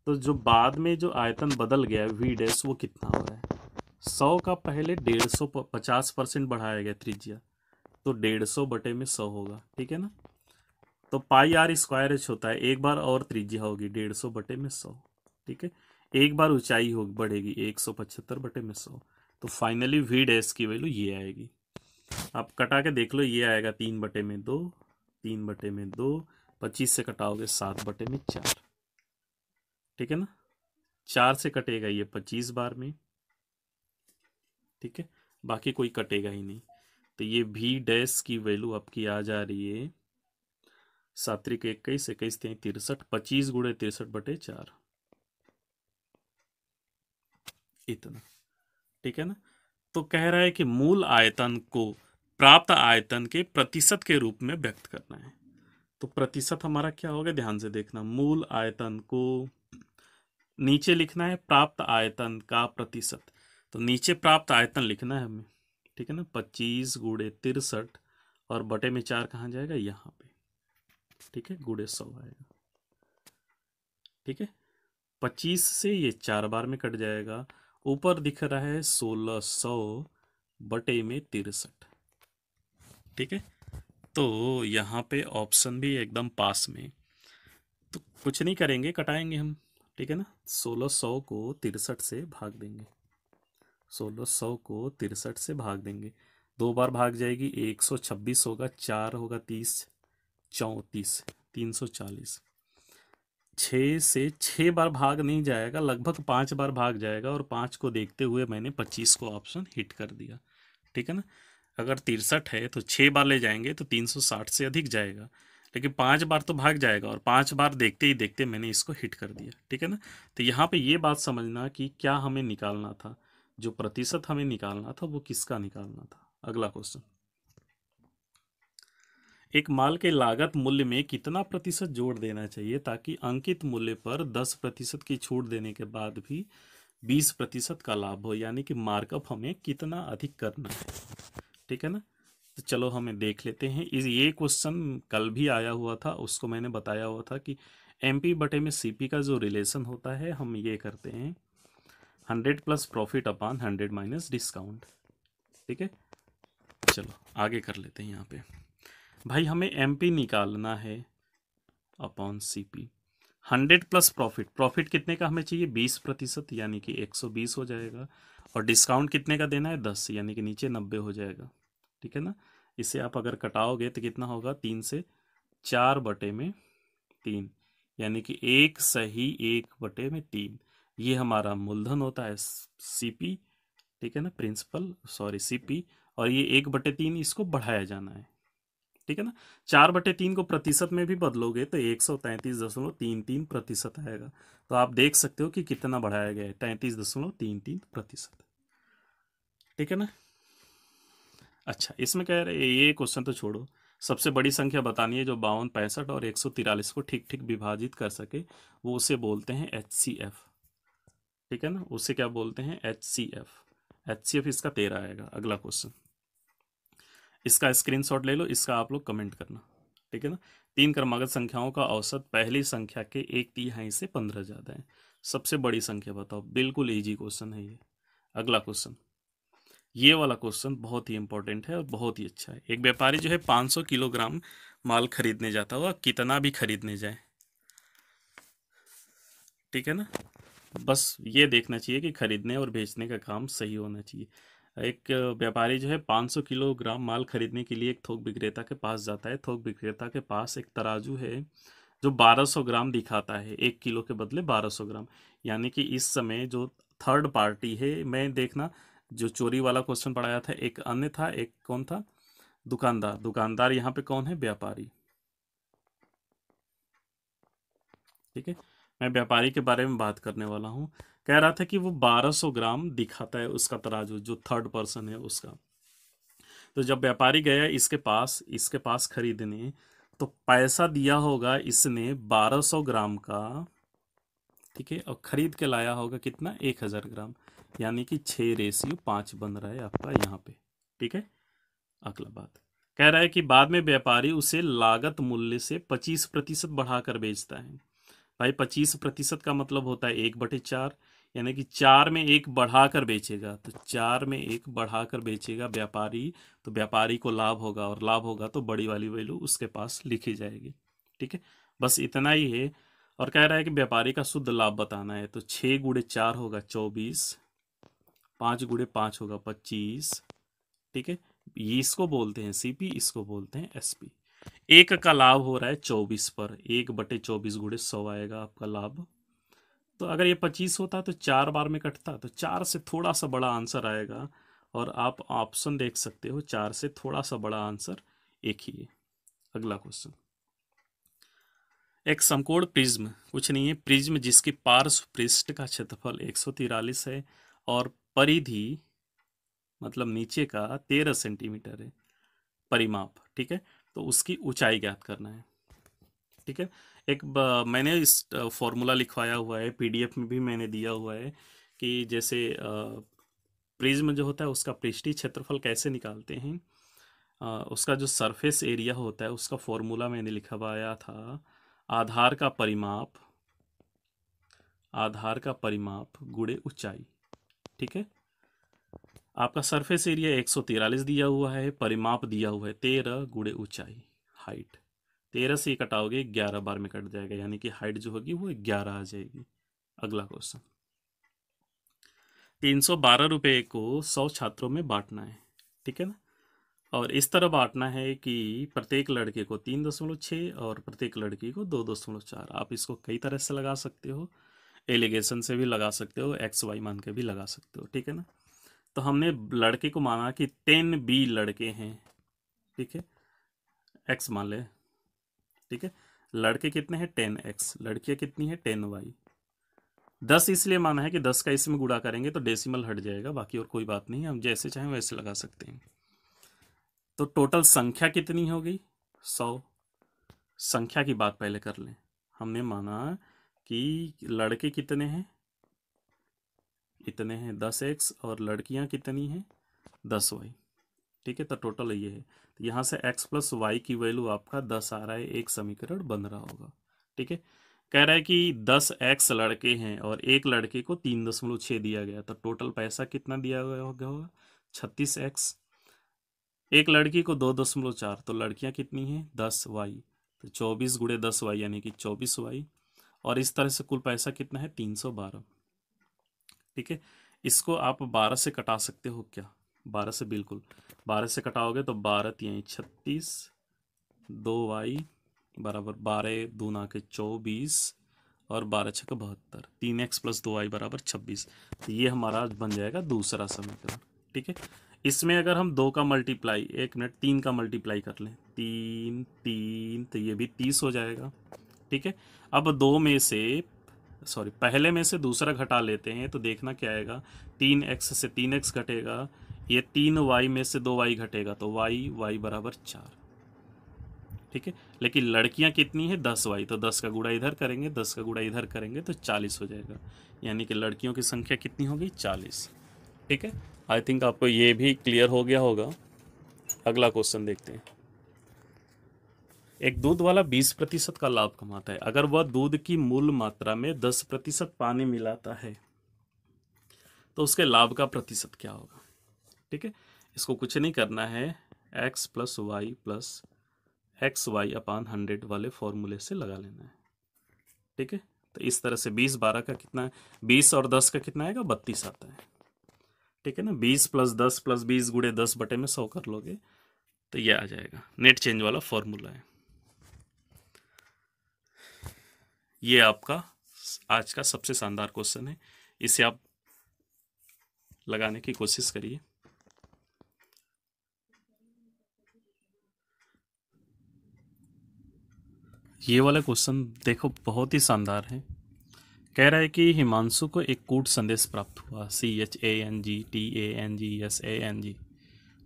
तो जो बाद में जो आयतन बदल गया वी डैश वो कितना हो रहा है सौ का पहले डेढ़ सौ पचास परसेंट बढ़ाया गया त्रिज्या तो डेढ़ सौ बटे में सौ होगा ठीक है ना तो पाई आर स्क्वायर एच होता है एक बार और त्रिज्या होगी डेढ़ सौ बटे में सौ ठीक है एक बार ऊंचाई होगी बढ़ेगी एक सौ पचहत्तर बटे में सौ तो फाइनली वी डैश की वैल्यू ये आएगी आप कटा के देख लो ये आएगा तीन बटे में दो तीन बटे में दो पच्चीस से कटाओगे सात बटे में चार ठीक है ना चार से कटेगा ये पच्चीस बार में ठीक है बाकी कोई कटेगा ही नहीं तो ये भी डैश की वैल्यू आपकी आ जा रही है सात्रिक इक्कीस इक्कीस तीन तिरसठ पच्चीस गुड़े तिरसठ बटे चार इतना ठीक है ना तो कह रहा है कि मूल आयतन को प्राप्त आयतन के प्रतिशत के रूप में व्यक्त करना है तो प्रतिशत हमारा क्या होगा ध्यान से देखना मूल आयतन को नीचे लिखना है प्राप्त आयतन का प्रतिशत तो नीचे प्राप्त आयतन लिखना है हमें ठीक है ना पच्चीस गुड़े तिरसठ और बटे में चार कहाँ जाएगा यहाँ पे ठीक है गुड़े सौ आएगा ठीक है पच्चीस से ये चार बार में कट जाएगा ऊपर दिख रहा है सोलह सौ बटे में तिरसठ ठीक है तो यहाँ पे ऑप्शन भी एकदम पास में तो कुछ नहीं करेंगे कटाएंगे हम ठीक है ना सोलह सौ को तिरसठ से भाग देंगे सोलह सौ को तिरसठ से भाग देंगे दो बार भाग जाएगी एक सौ छब्बीस होगा चार होगा तीस चौंतीस तीन सौ चालीस छः से छः बार भाग नहीं जाएगा लगभग पाँच बार भाग जाएगा और पाँच को देखते हुए मैंने पच्चीस को ऑप्शन हिट कर दिया ठीक है ना अगर तिरसठ है तो छः बार ले जाएंगे तो तीन सौ साठ से अधिक जाएगा लेकिन पाँच बार तो भाग जाएगा और पाँच बार देखते ही देखते मैंने इसको हिट कर दिया ठीक है ना तो यहाँ पर ये बात समझना कि क्या हमें निकालना था जो प्रतिशत हमें निकालना था वो किसका निकालना था अगला क्वेश्चन एक माल के लागत मूल्य में कितना प्रतिशत जोड़ देना चाहिए ताकि अंकित मूल्य पर 10 प्रतिशत की छूट देने के बाद भी 20 प्रतिशत का लाभ हो यानी कि मार्कअप हमें कितना अधिक करना है ठीक है ना तो चलो हमें देख लेते हैं इस ये क्वेश्चन कल भी आया हुआ था उसको मैंने बताया हुआ था कि एम पी बटे में सी पी का जो रिलेशन होता है हम ये करते हैं hundred plus profit upon hundred minus discount ठीक है चलो आगे कर लेते हैं यहाँ पे भाई हमें एम पी निकालना है upon C P hundred plus profit profit कितने का हमें चाहिए बीस प्रतिशत यानी कि एक सौ बीस हो जाएगा और डिस्काउंट कितने का देना है दस यानी कि नीचे नब्बे हो जाएगा ठीक है ना इसे आप अगर कटाओगे तो कितना होगा तीन से चार बटे में तीन यानी कि एक सही एक बटे में तीन ये हमारा मूलधन होता है सीपी ठीक है ना प्रिंसिपल सॉरी सीपी और ये एक बटे तीन इसको बढ़ाया जाना है ठीक है ना चार बटे तीन को प्रतिशत में भी बदलोगे तो एक सौ तैंतीस दशमलव तीन तीन प्रतिशत आएगा तो आप देख सकते हो कि कितना बढ़ाया गया है तैंतीस दशमलव तीन तीन प्रतिशत ठीक है ना अच्छा इसमें कह रहे ये क्वेश्चन तो छोड़ो सबसे बड़ी संख्या बतानी है जो बावन पैंसठ और एक सौ तिरालीस को ठीक ठीक विभाजित कर सके वो उसे बोलते हैं एच सी एफ ठीक है ना उसे क्या बोलते हैं H C F H C F इसका तेरह आएगा अगला क्वेश्चन इसका स्क्रीनशॉट ले लो इसका आप लोग कमेंट करना ठीक है ना तीन क्रमागत संख्याओं का औसत पहली संख्या के एक तिहाई से पंद्रह ज़्यादा है सबसे बड़ी संख्या बताओ बिल्कुल ईजी क्वेश्चन है ये अगला क्वेश्चन ये वाला क्वेश्चन बहुत ही इंपॉर्टेंट है और बहुत ही अच्छा है एक व्यापारी जो है 500 किलोग्राम माल खरीदने जाता हुआ कितना भी खरीदने जाए ठीक है ना बस ये देखना चाहिए कि खरीदने और बेचने का काम सही होना चाहिए एक व्यापारी जो है 500 किलोग्राम माल खरीदने के लिए एक थोक विक्रेता के पास जाता है थोक विक्रेता के पास एक तराजू है जो 1200 ग्राम दिखाता है एक किलो के बदले 1200 ग्राम यानी कि इस समय जो थर्ड पार्टी है मैं देखना जो चोरी वाला क्वेश्चन पढ़ाया था एक अन्य था एक कौन था दुकानदार दुकानदार यहाँ पे कौन है व्यापारी ठीक है मैं व्यापारी के बारे में बात करने वाला हूँ कह रहा था कि वो 1200 ग्राम दिखाता है उसका तराजू जो थर्ड पर्सन है उसका तो जब व्यापारी गया इसके पास इसके पास खरीदने तो पैसा दिया होगा इसने 1200 ग्राम का ठीक है और खरीद के लाया होगा कितना 1000 ग्राम यानी कि छह रेसियो पांच बन रहा है आपका यहाँ पे ठीक है अगला बात कह रहा है कि बाद में व्यापारी उसे लागत मूल्य से पच्चीस प्रतिशत बढ़ाकर बेचता है भाई पच्चीस प्रतिशत का मतलब होता है एक बटे चार यानी कि चार में एक बढ़ाकर बेचेगा तो चार में एक बढ़ाकर बेचेगा व्यापारी तो व्यापारी को लाभ होगा और लाभ होगा तो बड़ी वाली वैल्यू उसके पास लिखी जाएगी ठीक है बस इतना ही है और कह रहा है कि व्यापारी का शुद्ध लाभ बताना है तो छः गुड़े चार होगा चौबीस पाँच गुड़े पाँच होगा पच्चीस ठीक है ये इसको बोलते हैं सीपी इसको बोलते हैं एसपी एक का लाभ हो रहा है चौबीस पर एक बटे चौबीस गुड़े सौ आएगा आपका लाभ तो अगर ये पच्चीस होता तो चार बार में कटता तो चार से थोड़ा सा बड़ा आंसर आएगा और आप ऑप्शन देख सकते हो चार से थोड़ा सा बड़ा आंसर एक ही है अगला क्वेश्चन एक समकोण प्रिज्म कुछ नहीं है प्रिज्म जिसके पार्श्व पृष्ठ का क्षेत्रफल एक है और परिधि मतलब नीचे का तेरह सेंटीमीटर है परिमाप ठीक है तो उसकी ऊंचाई ज्ञात करना है ठीक है एक मैंने इस फॉर्मूला लिखवाया हुआ है पीडीएफ में भी मैंने दिया हुआ है कि जैसे प्रिज्म जो होता है उसका पृष्ठी क्षेत्रफल कैसे निकालते हैं आ, उसका जो सरफेस एरिया होता है उसका फॉर्मूला मैंने लिखवाया था आधार का परिमाप आधार का परिमाप गुड़े ऊंचाई ठीक है आपका सरफेस एरिया एक दिया हुआ है परिमाप दिया हुआ है तेरह गुड़े ऊंचाई हाइट तेरह से कटाओगे ग्यारह बार में कट जाएगा यानी कि हाइट जो होगी वो ग्यारह आ जाएगी अगला क्वेश्चन तीन सौ बारह रुपये को सौ छात्रों में बांटना है ठीक है ना और इस तरह बांटना है कि प्रत्येक लड़के को तीन दशमलव छः और प्रत्येक लड़की को दो दशमलव चार आप इसको कई तरह से लगा सकते हो एलिगेशन से भी लगा सकते हो एक्स वाई मान के भी लगा सकते हो ठीक है ना तो हमने लड़के को माना कि टेन बी लड़के हैं ठीक है एक्स मान लें ठीक है लड़के कितने हैं टेन एक्स लड़कियां कितनी है टेन वाई दस इसलिए माना है कि दस का इसमें गुड़ा करेंगे तो डेसिमल हट जाएगा बाकी और कोई बात नहीं हम जैसे चाहें वैसे लगा सकते हैं तो टोटल संख्या कितनी हो गई सौ संख्या की बात पहले कर लें हमने माना कि लड़के कितने हैं इतने हैं दस एक्स और लड़कियां कितनी हैं दस वाई ठीक है तो टोटल ये है तो यहाँ से x प्लस वाई की वैल्यू आपका दस आ रहा है एक समीकरण बन रहा होगा ठीक है कह रहा है कि दस एक्स लड़के हैं और एक लड़के को तीन दशमलव छः दिया गया तो टोटल पैसा कितना दिया गया होगा छत्तीस एक्स एक लड़की को दो दशमलव चार तो लड़कियां कितनी हैं दस वाई तो चौबीस गुड़े दस वाई यानी कि चौबीस वाई और इस तरह से कुल पैसा कितना है तीन सौ बारह ठीक है इसको आप बारह से कटा सकते हो क्या बारह से बिल्कुल बारह से कटाओगे तो बारह तीन छत्तीस दो वाई बराबर बारह दूना के चौबीस और बारह छः का बहत्तर तीन एक्स प्लस दो वाई बराबर छब्बीस तो ये हमारा बन जाएगा दूसरा समीकरण ठीक है इसमें अगर हम दो का मल्टीप्लाई एक मिनट तीन का मल्टीप्लाई कर लें तीन तीन तो ये भी तीस हो जाएगा ठीक है अब दो में से सॉरी पहले में से दूसरा घटा लेते हैं तो देखना क्या आएगा तीन एक्स से तीन एक्स घटेगा ये तीन वाई में से दो वाई घटेगा तो वाई वाई बराबर चार ठीक है लेकिन लड़कियां कितनी है दस वाई तो दस का गुड़ा इधर करेंगे दस का गुड़ा इधर करेंगे तो चालीस हो जाएगा यानी कि लड़कियों की संख्या कितनी होगी चालीस ठीक है आई थिंक आपको ये भी क्लियर हो गया होगा अगला क्वेश्चन देखते हैं एक दूध वाला बीस प्रतिशत का लाभ कमाता है अगर वह दूध की मूल मात्रा में दस प्रतिशत पानी मिलाता है तो उसके लाभ का प्रतिशत क्या होगा ठीक है इसको कुछ नहीं करना है x plus y plus x y upon hundred वाले फॉर्मूले से लगा लेना है ठीक है तो इस तरह से बीस बारह का कितना है बीस और दस का कितना आएगा बत्तीस आता है ठीक है ना बीस प्लस दस प्लस बीस गुड़े दस बटे में सौ कर लोगे तो ये आ जाएगा नेट चेंज वाला फॉर्मूला है ये आपका आज का सबसे शानदार क्वेश्चन है इसे आप लगाने की कोशिश करिए ये वाला क्वेश्चन देखो बहुत ही शानदार है कह रहा है कि हिमांशु को एक कूट संदेश प्राप्त हुआ C H A N G T A N G S A N G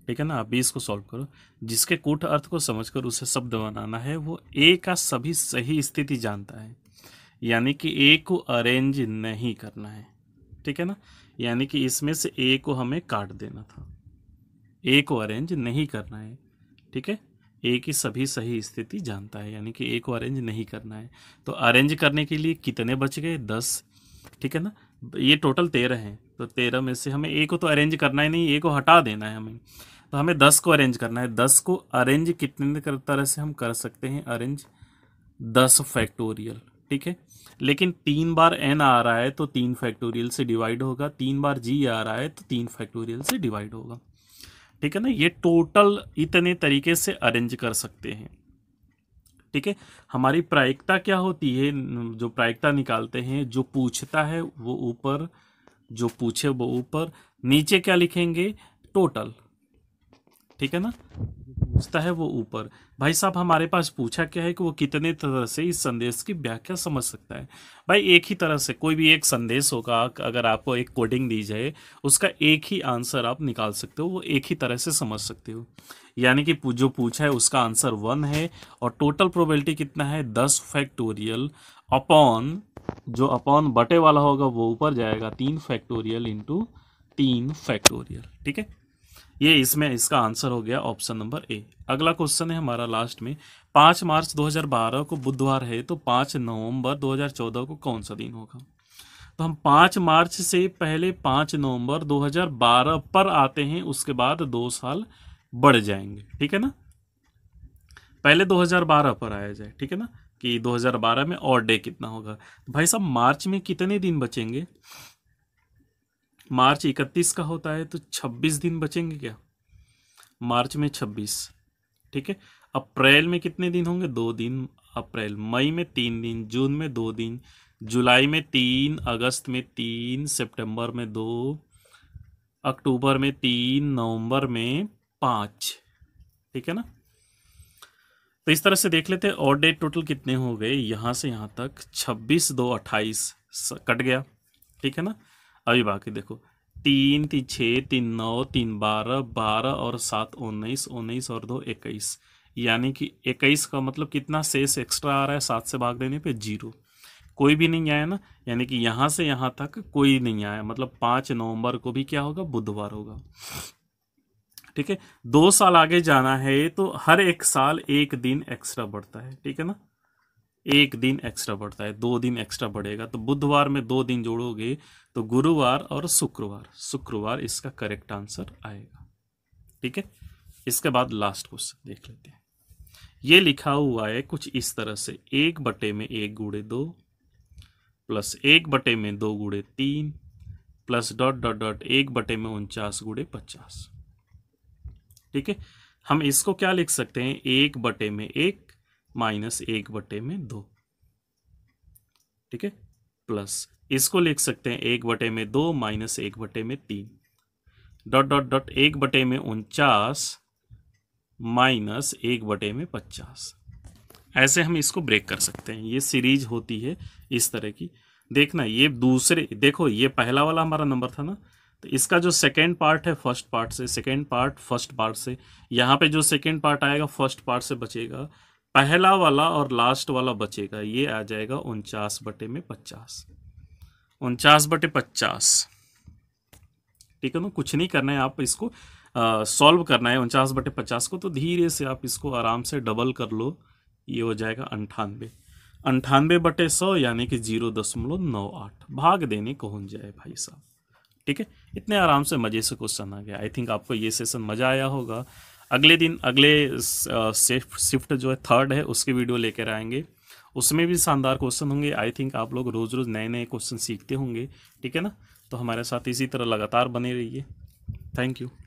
ठीक है ना अभी इसको सॉल्व करो जिसके कूट अर्थ को समझकर उसे शब्द बनाना है वो ए का सभी सही स्थिति जानता है यानी कि ए को अरेंज नहीं करना है ठीक है ना यानी कि इसमें से ए को हमें काट देना था ए को अरेंज नहीं करना है ठीक है ए की सभी सही स्थिति जानता है यानी कि ए को अरेंज नहीं करना है तो अरेंज करने के लिए कितने बच गए दस ठीक है ना ये टोटल तेरह हैं तो तेरह में से हमें ए को तो अरेंज करना ही नहीं ए को हटा देना है हमें तो हमें दस को अरेंज करना है दस को अरेंज कितने तरह से हम कर सकते हैं अरेंज दस फैक्टोरियल ठीक है लेकिन तीन बार एन आ रहा है तो तीन फैक्टोरियल से डिवाइड होगा तीन बार जी आ रहा है तो तीन फैक्टोरियल से डिवाइड होगा ठीक है ना ये टोटल इतने तरीके से अरेंज कर सकते हैं ठीक है हमारी प्रायिकता क्या होती है जो प्रायिकता निकालते हैं जो पूछता है वो ऊपर जो पूछे वो ऊपर नीचे क्या लिखेंगे टोटल ठीक है ना पूछता है वो ऊपर भाई साहब हमारे पास पूछा क्या है कि वो कितने तरह से इस संदेश की व्याख्या समझ सकता है भाई एक ही तरह से कोई भी एक संदेश होगा अगर आपको एक कोडिंग दी जाए उसका एक ही आंसर आप निकाल सकते हो वो एक ही तरह से समझ सकते हो यानी कि जो पूछा है उसका आंसर वन है और टोटल प्रोबेबिलिटी कितना है दस फैक्टोरियल अपॉन जो अपॉन बटे वाला होगा वो ऊपर जाएगा तीन फैक्टोरियल इंटू तीन फैक्टोरियल ठीक है ये इसमें इसका आंसर हो गया ऑप्शन नंबर ए अगला क्वेश्चन है हमारा लास्ट में पांच मार्च 2012 को बुधवार है तो पांच नवंबर 2014 को कौन सा दिन होगा तो हम पांच मार्च से पहले पांच नवंबर 2012 पर आते हैं उसके बाद दो साल बढ़ जाएंगे ठीक है ना पहले 2012 पर आया जाए ठीक है ना कि 2012 में और डे कितना होगा तो भाई साहब मार्च में कितने दिन बचेंगे मार्च इकतीस का होता है तो छब्बीस दिन बचेंगे क्या मार्च में छब्बीस ठीक है अप्रैल में कितने दिन होंगे दो दिन अप्रैल मई में तीन दिन जून में दो दिन जुलाई में तीन अगस्त में तीन सितंबर में दो अक्टूबर में तीन नवंबर में पाँच ठीक है ना तो इस तरह से देख लेते और डेट टोटल कितने हो गए यहाँ से यहाँ तक छब्बीस दो अट्ठाईस कट गया ठीक है ना अभी बाकी देखो तीन तीन छः तीन नौ तीन बारह बारह और सात उन्नीस उन्नीस और दो इक्कीस यानी कि इक्कीस का मतलब कितना शेष एक्स्ट्रा आ रहा है सात से भाग देने पे जीरो कोई भी नहीं आया ना यानी कि यहाँ से यहाँ तक कोई नहीं आया मतलब पाँच नवंबर को भी क्या होगा बुधवार होगा ठीक है दो साल आगे जाना है तो हर एक साल एक दिन एक्स्ट्रा बढ़ता है ठीक है ना एक दिन एक्स्ट्रा बढ़ता है दो दिन एक्स्ट्रा बढ़ेगा तो बुधवार में दो दिन जोड़ोगे तो गुरुवार और शुक्रवार शुक्रवार इसका करेक्ट आंसर आएगा ठीक है इसके बाद लास्ट क्वेश्चन देख लेते हैं ये लिखा हुआ है कुछ इस तरह से एक बटे में एक गुड़े दो प्लस एक बटे में दो गुड़े तीन प्लस डॉट डॉट डॉट एक बटे में उनचास गुड़े पचास ठीक है हम इसको क्या लिख सकते हैं एक बटे में एक माइनस एक बटे में दो ठीक है प्लस इसको लिख सकते हैं एक बटे में दो माइनस एक बटे में तीन डॉट डॉट डॉट एक बटे में उनचास माइनस एक बटे में पचास ऐसे हम इसको ब्रेक कर सकते हैं ये सीरीज होती है इस तरह की देखना ये दूसरे देखो ये पहला वाला हमारा नंबर था ना तो इसका जो सेकेंड पार्ट है फर्स्ट पार्ट से सेकेंड पार्ट फर्स्ट पार्ट से यहाँ पे जो सेकेंड पार्ट आएगा फर्स्ट पार्ट से बचेगा पहला वाला और लास्ट वाला बचेगा ये आ जाएगा उनचास बटे में पचास उनचास बटे पचास ठीक है ना कुछ नहीं करना है आप इसको सॉल्व करना है उनचास बटे पचास को तो धीरे से आप इसको आराम से डबल कर लो ये हो जाएगा अंठानबे अंठानवे बटे सौ यानी कि जीरो दशमलव नौ आठ भाग देने को जाए भाई साहब ठीक है इतने आराम से मज़े से क्वेश्चन आ गया आई थिंक आपको ये सेशन मज़ा आया होगा अगले दिन अगले शिफ्ट जो है थर्ड है उसकी वीडियो लेकर आएंगे उसमें भी शानदार क्वेश्चन होंगे आई थिंक आप लोग रोज़ रोज़ नए नए क्वेश्चन सीखते होंगे ठीक है ना तो हमारे साथ इसी तरह लगातार बने रहिए थैंक यू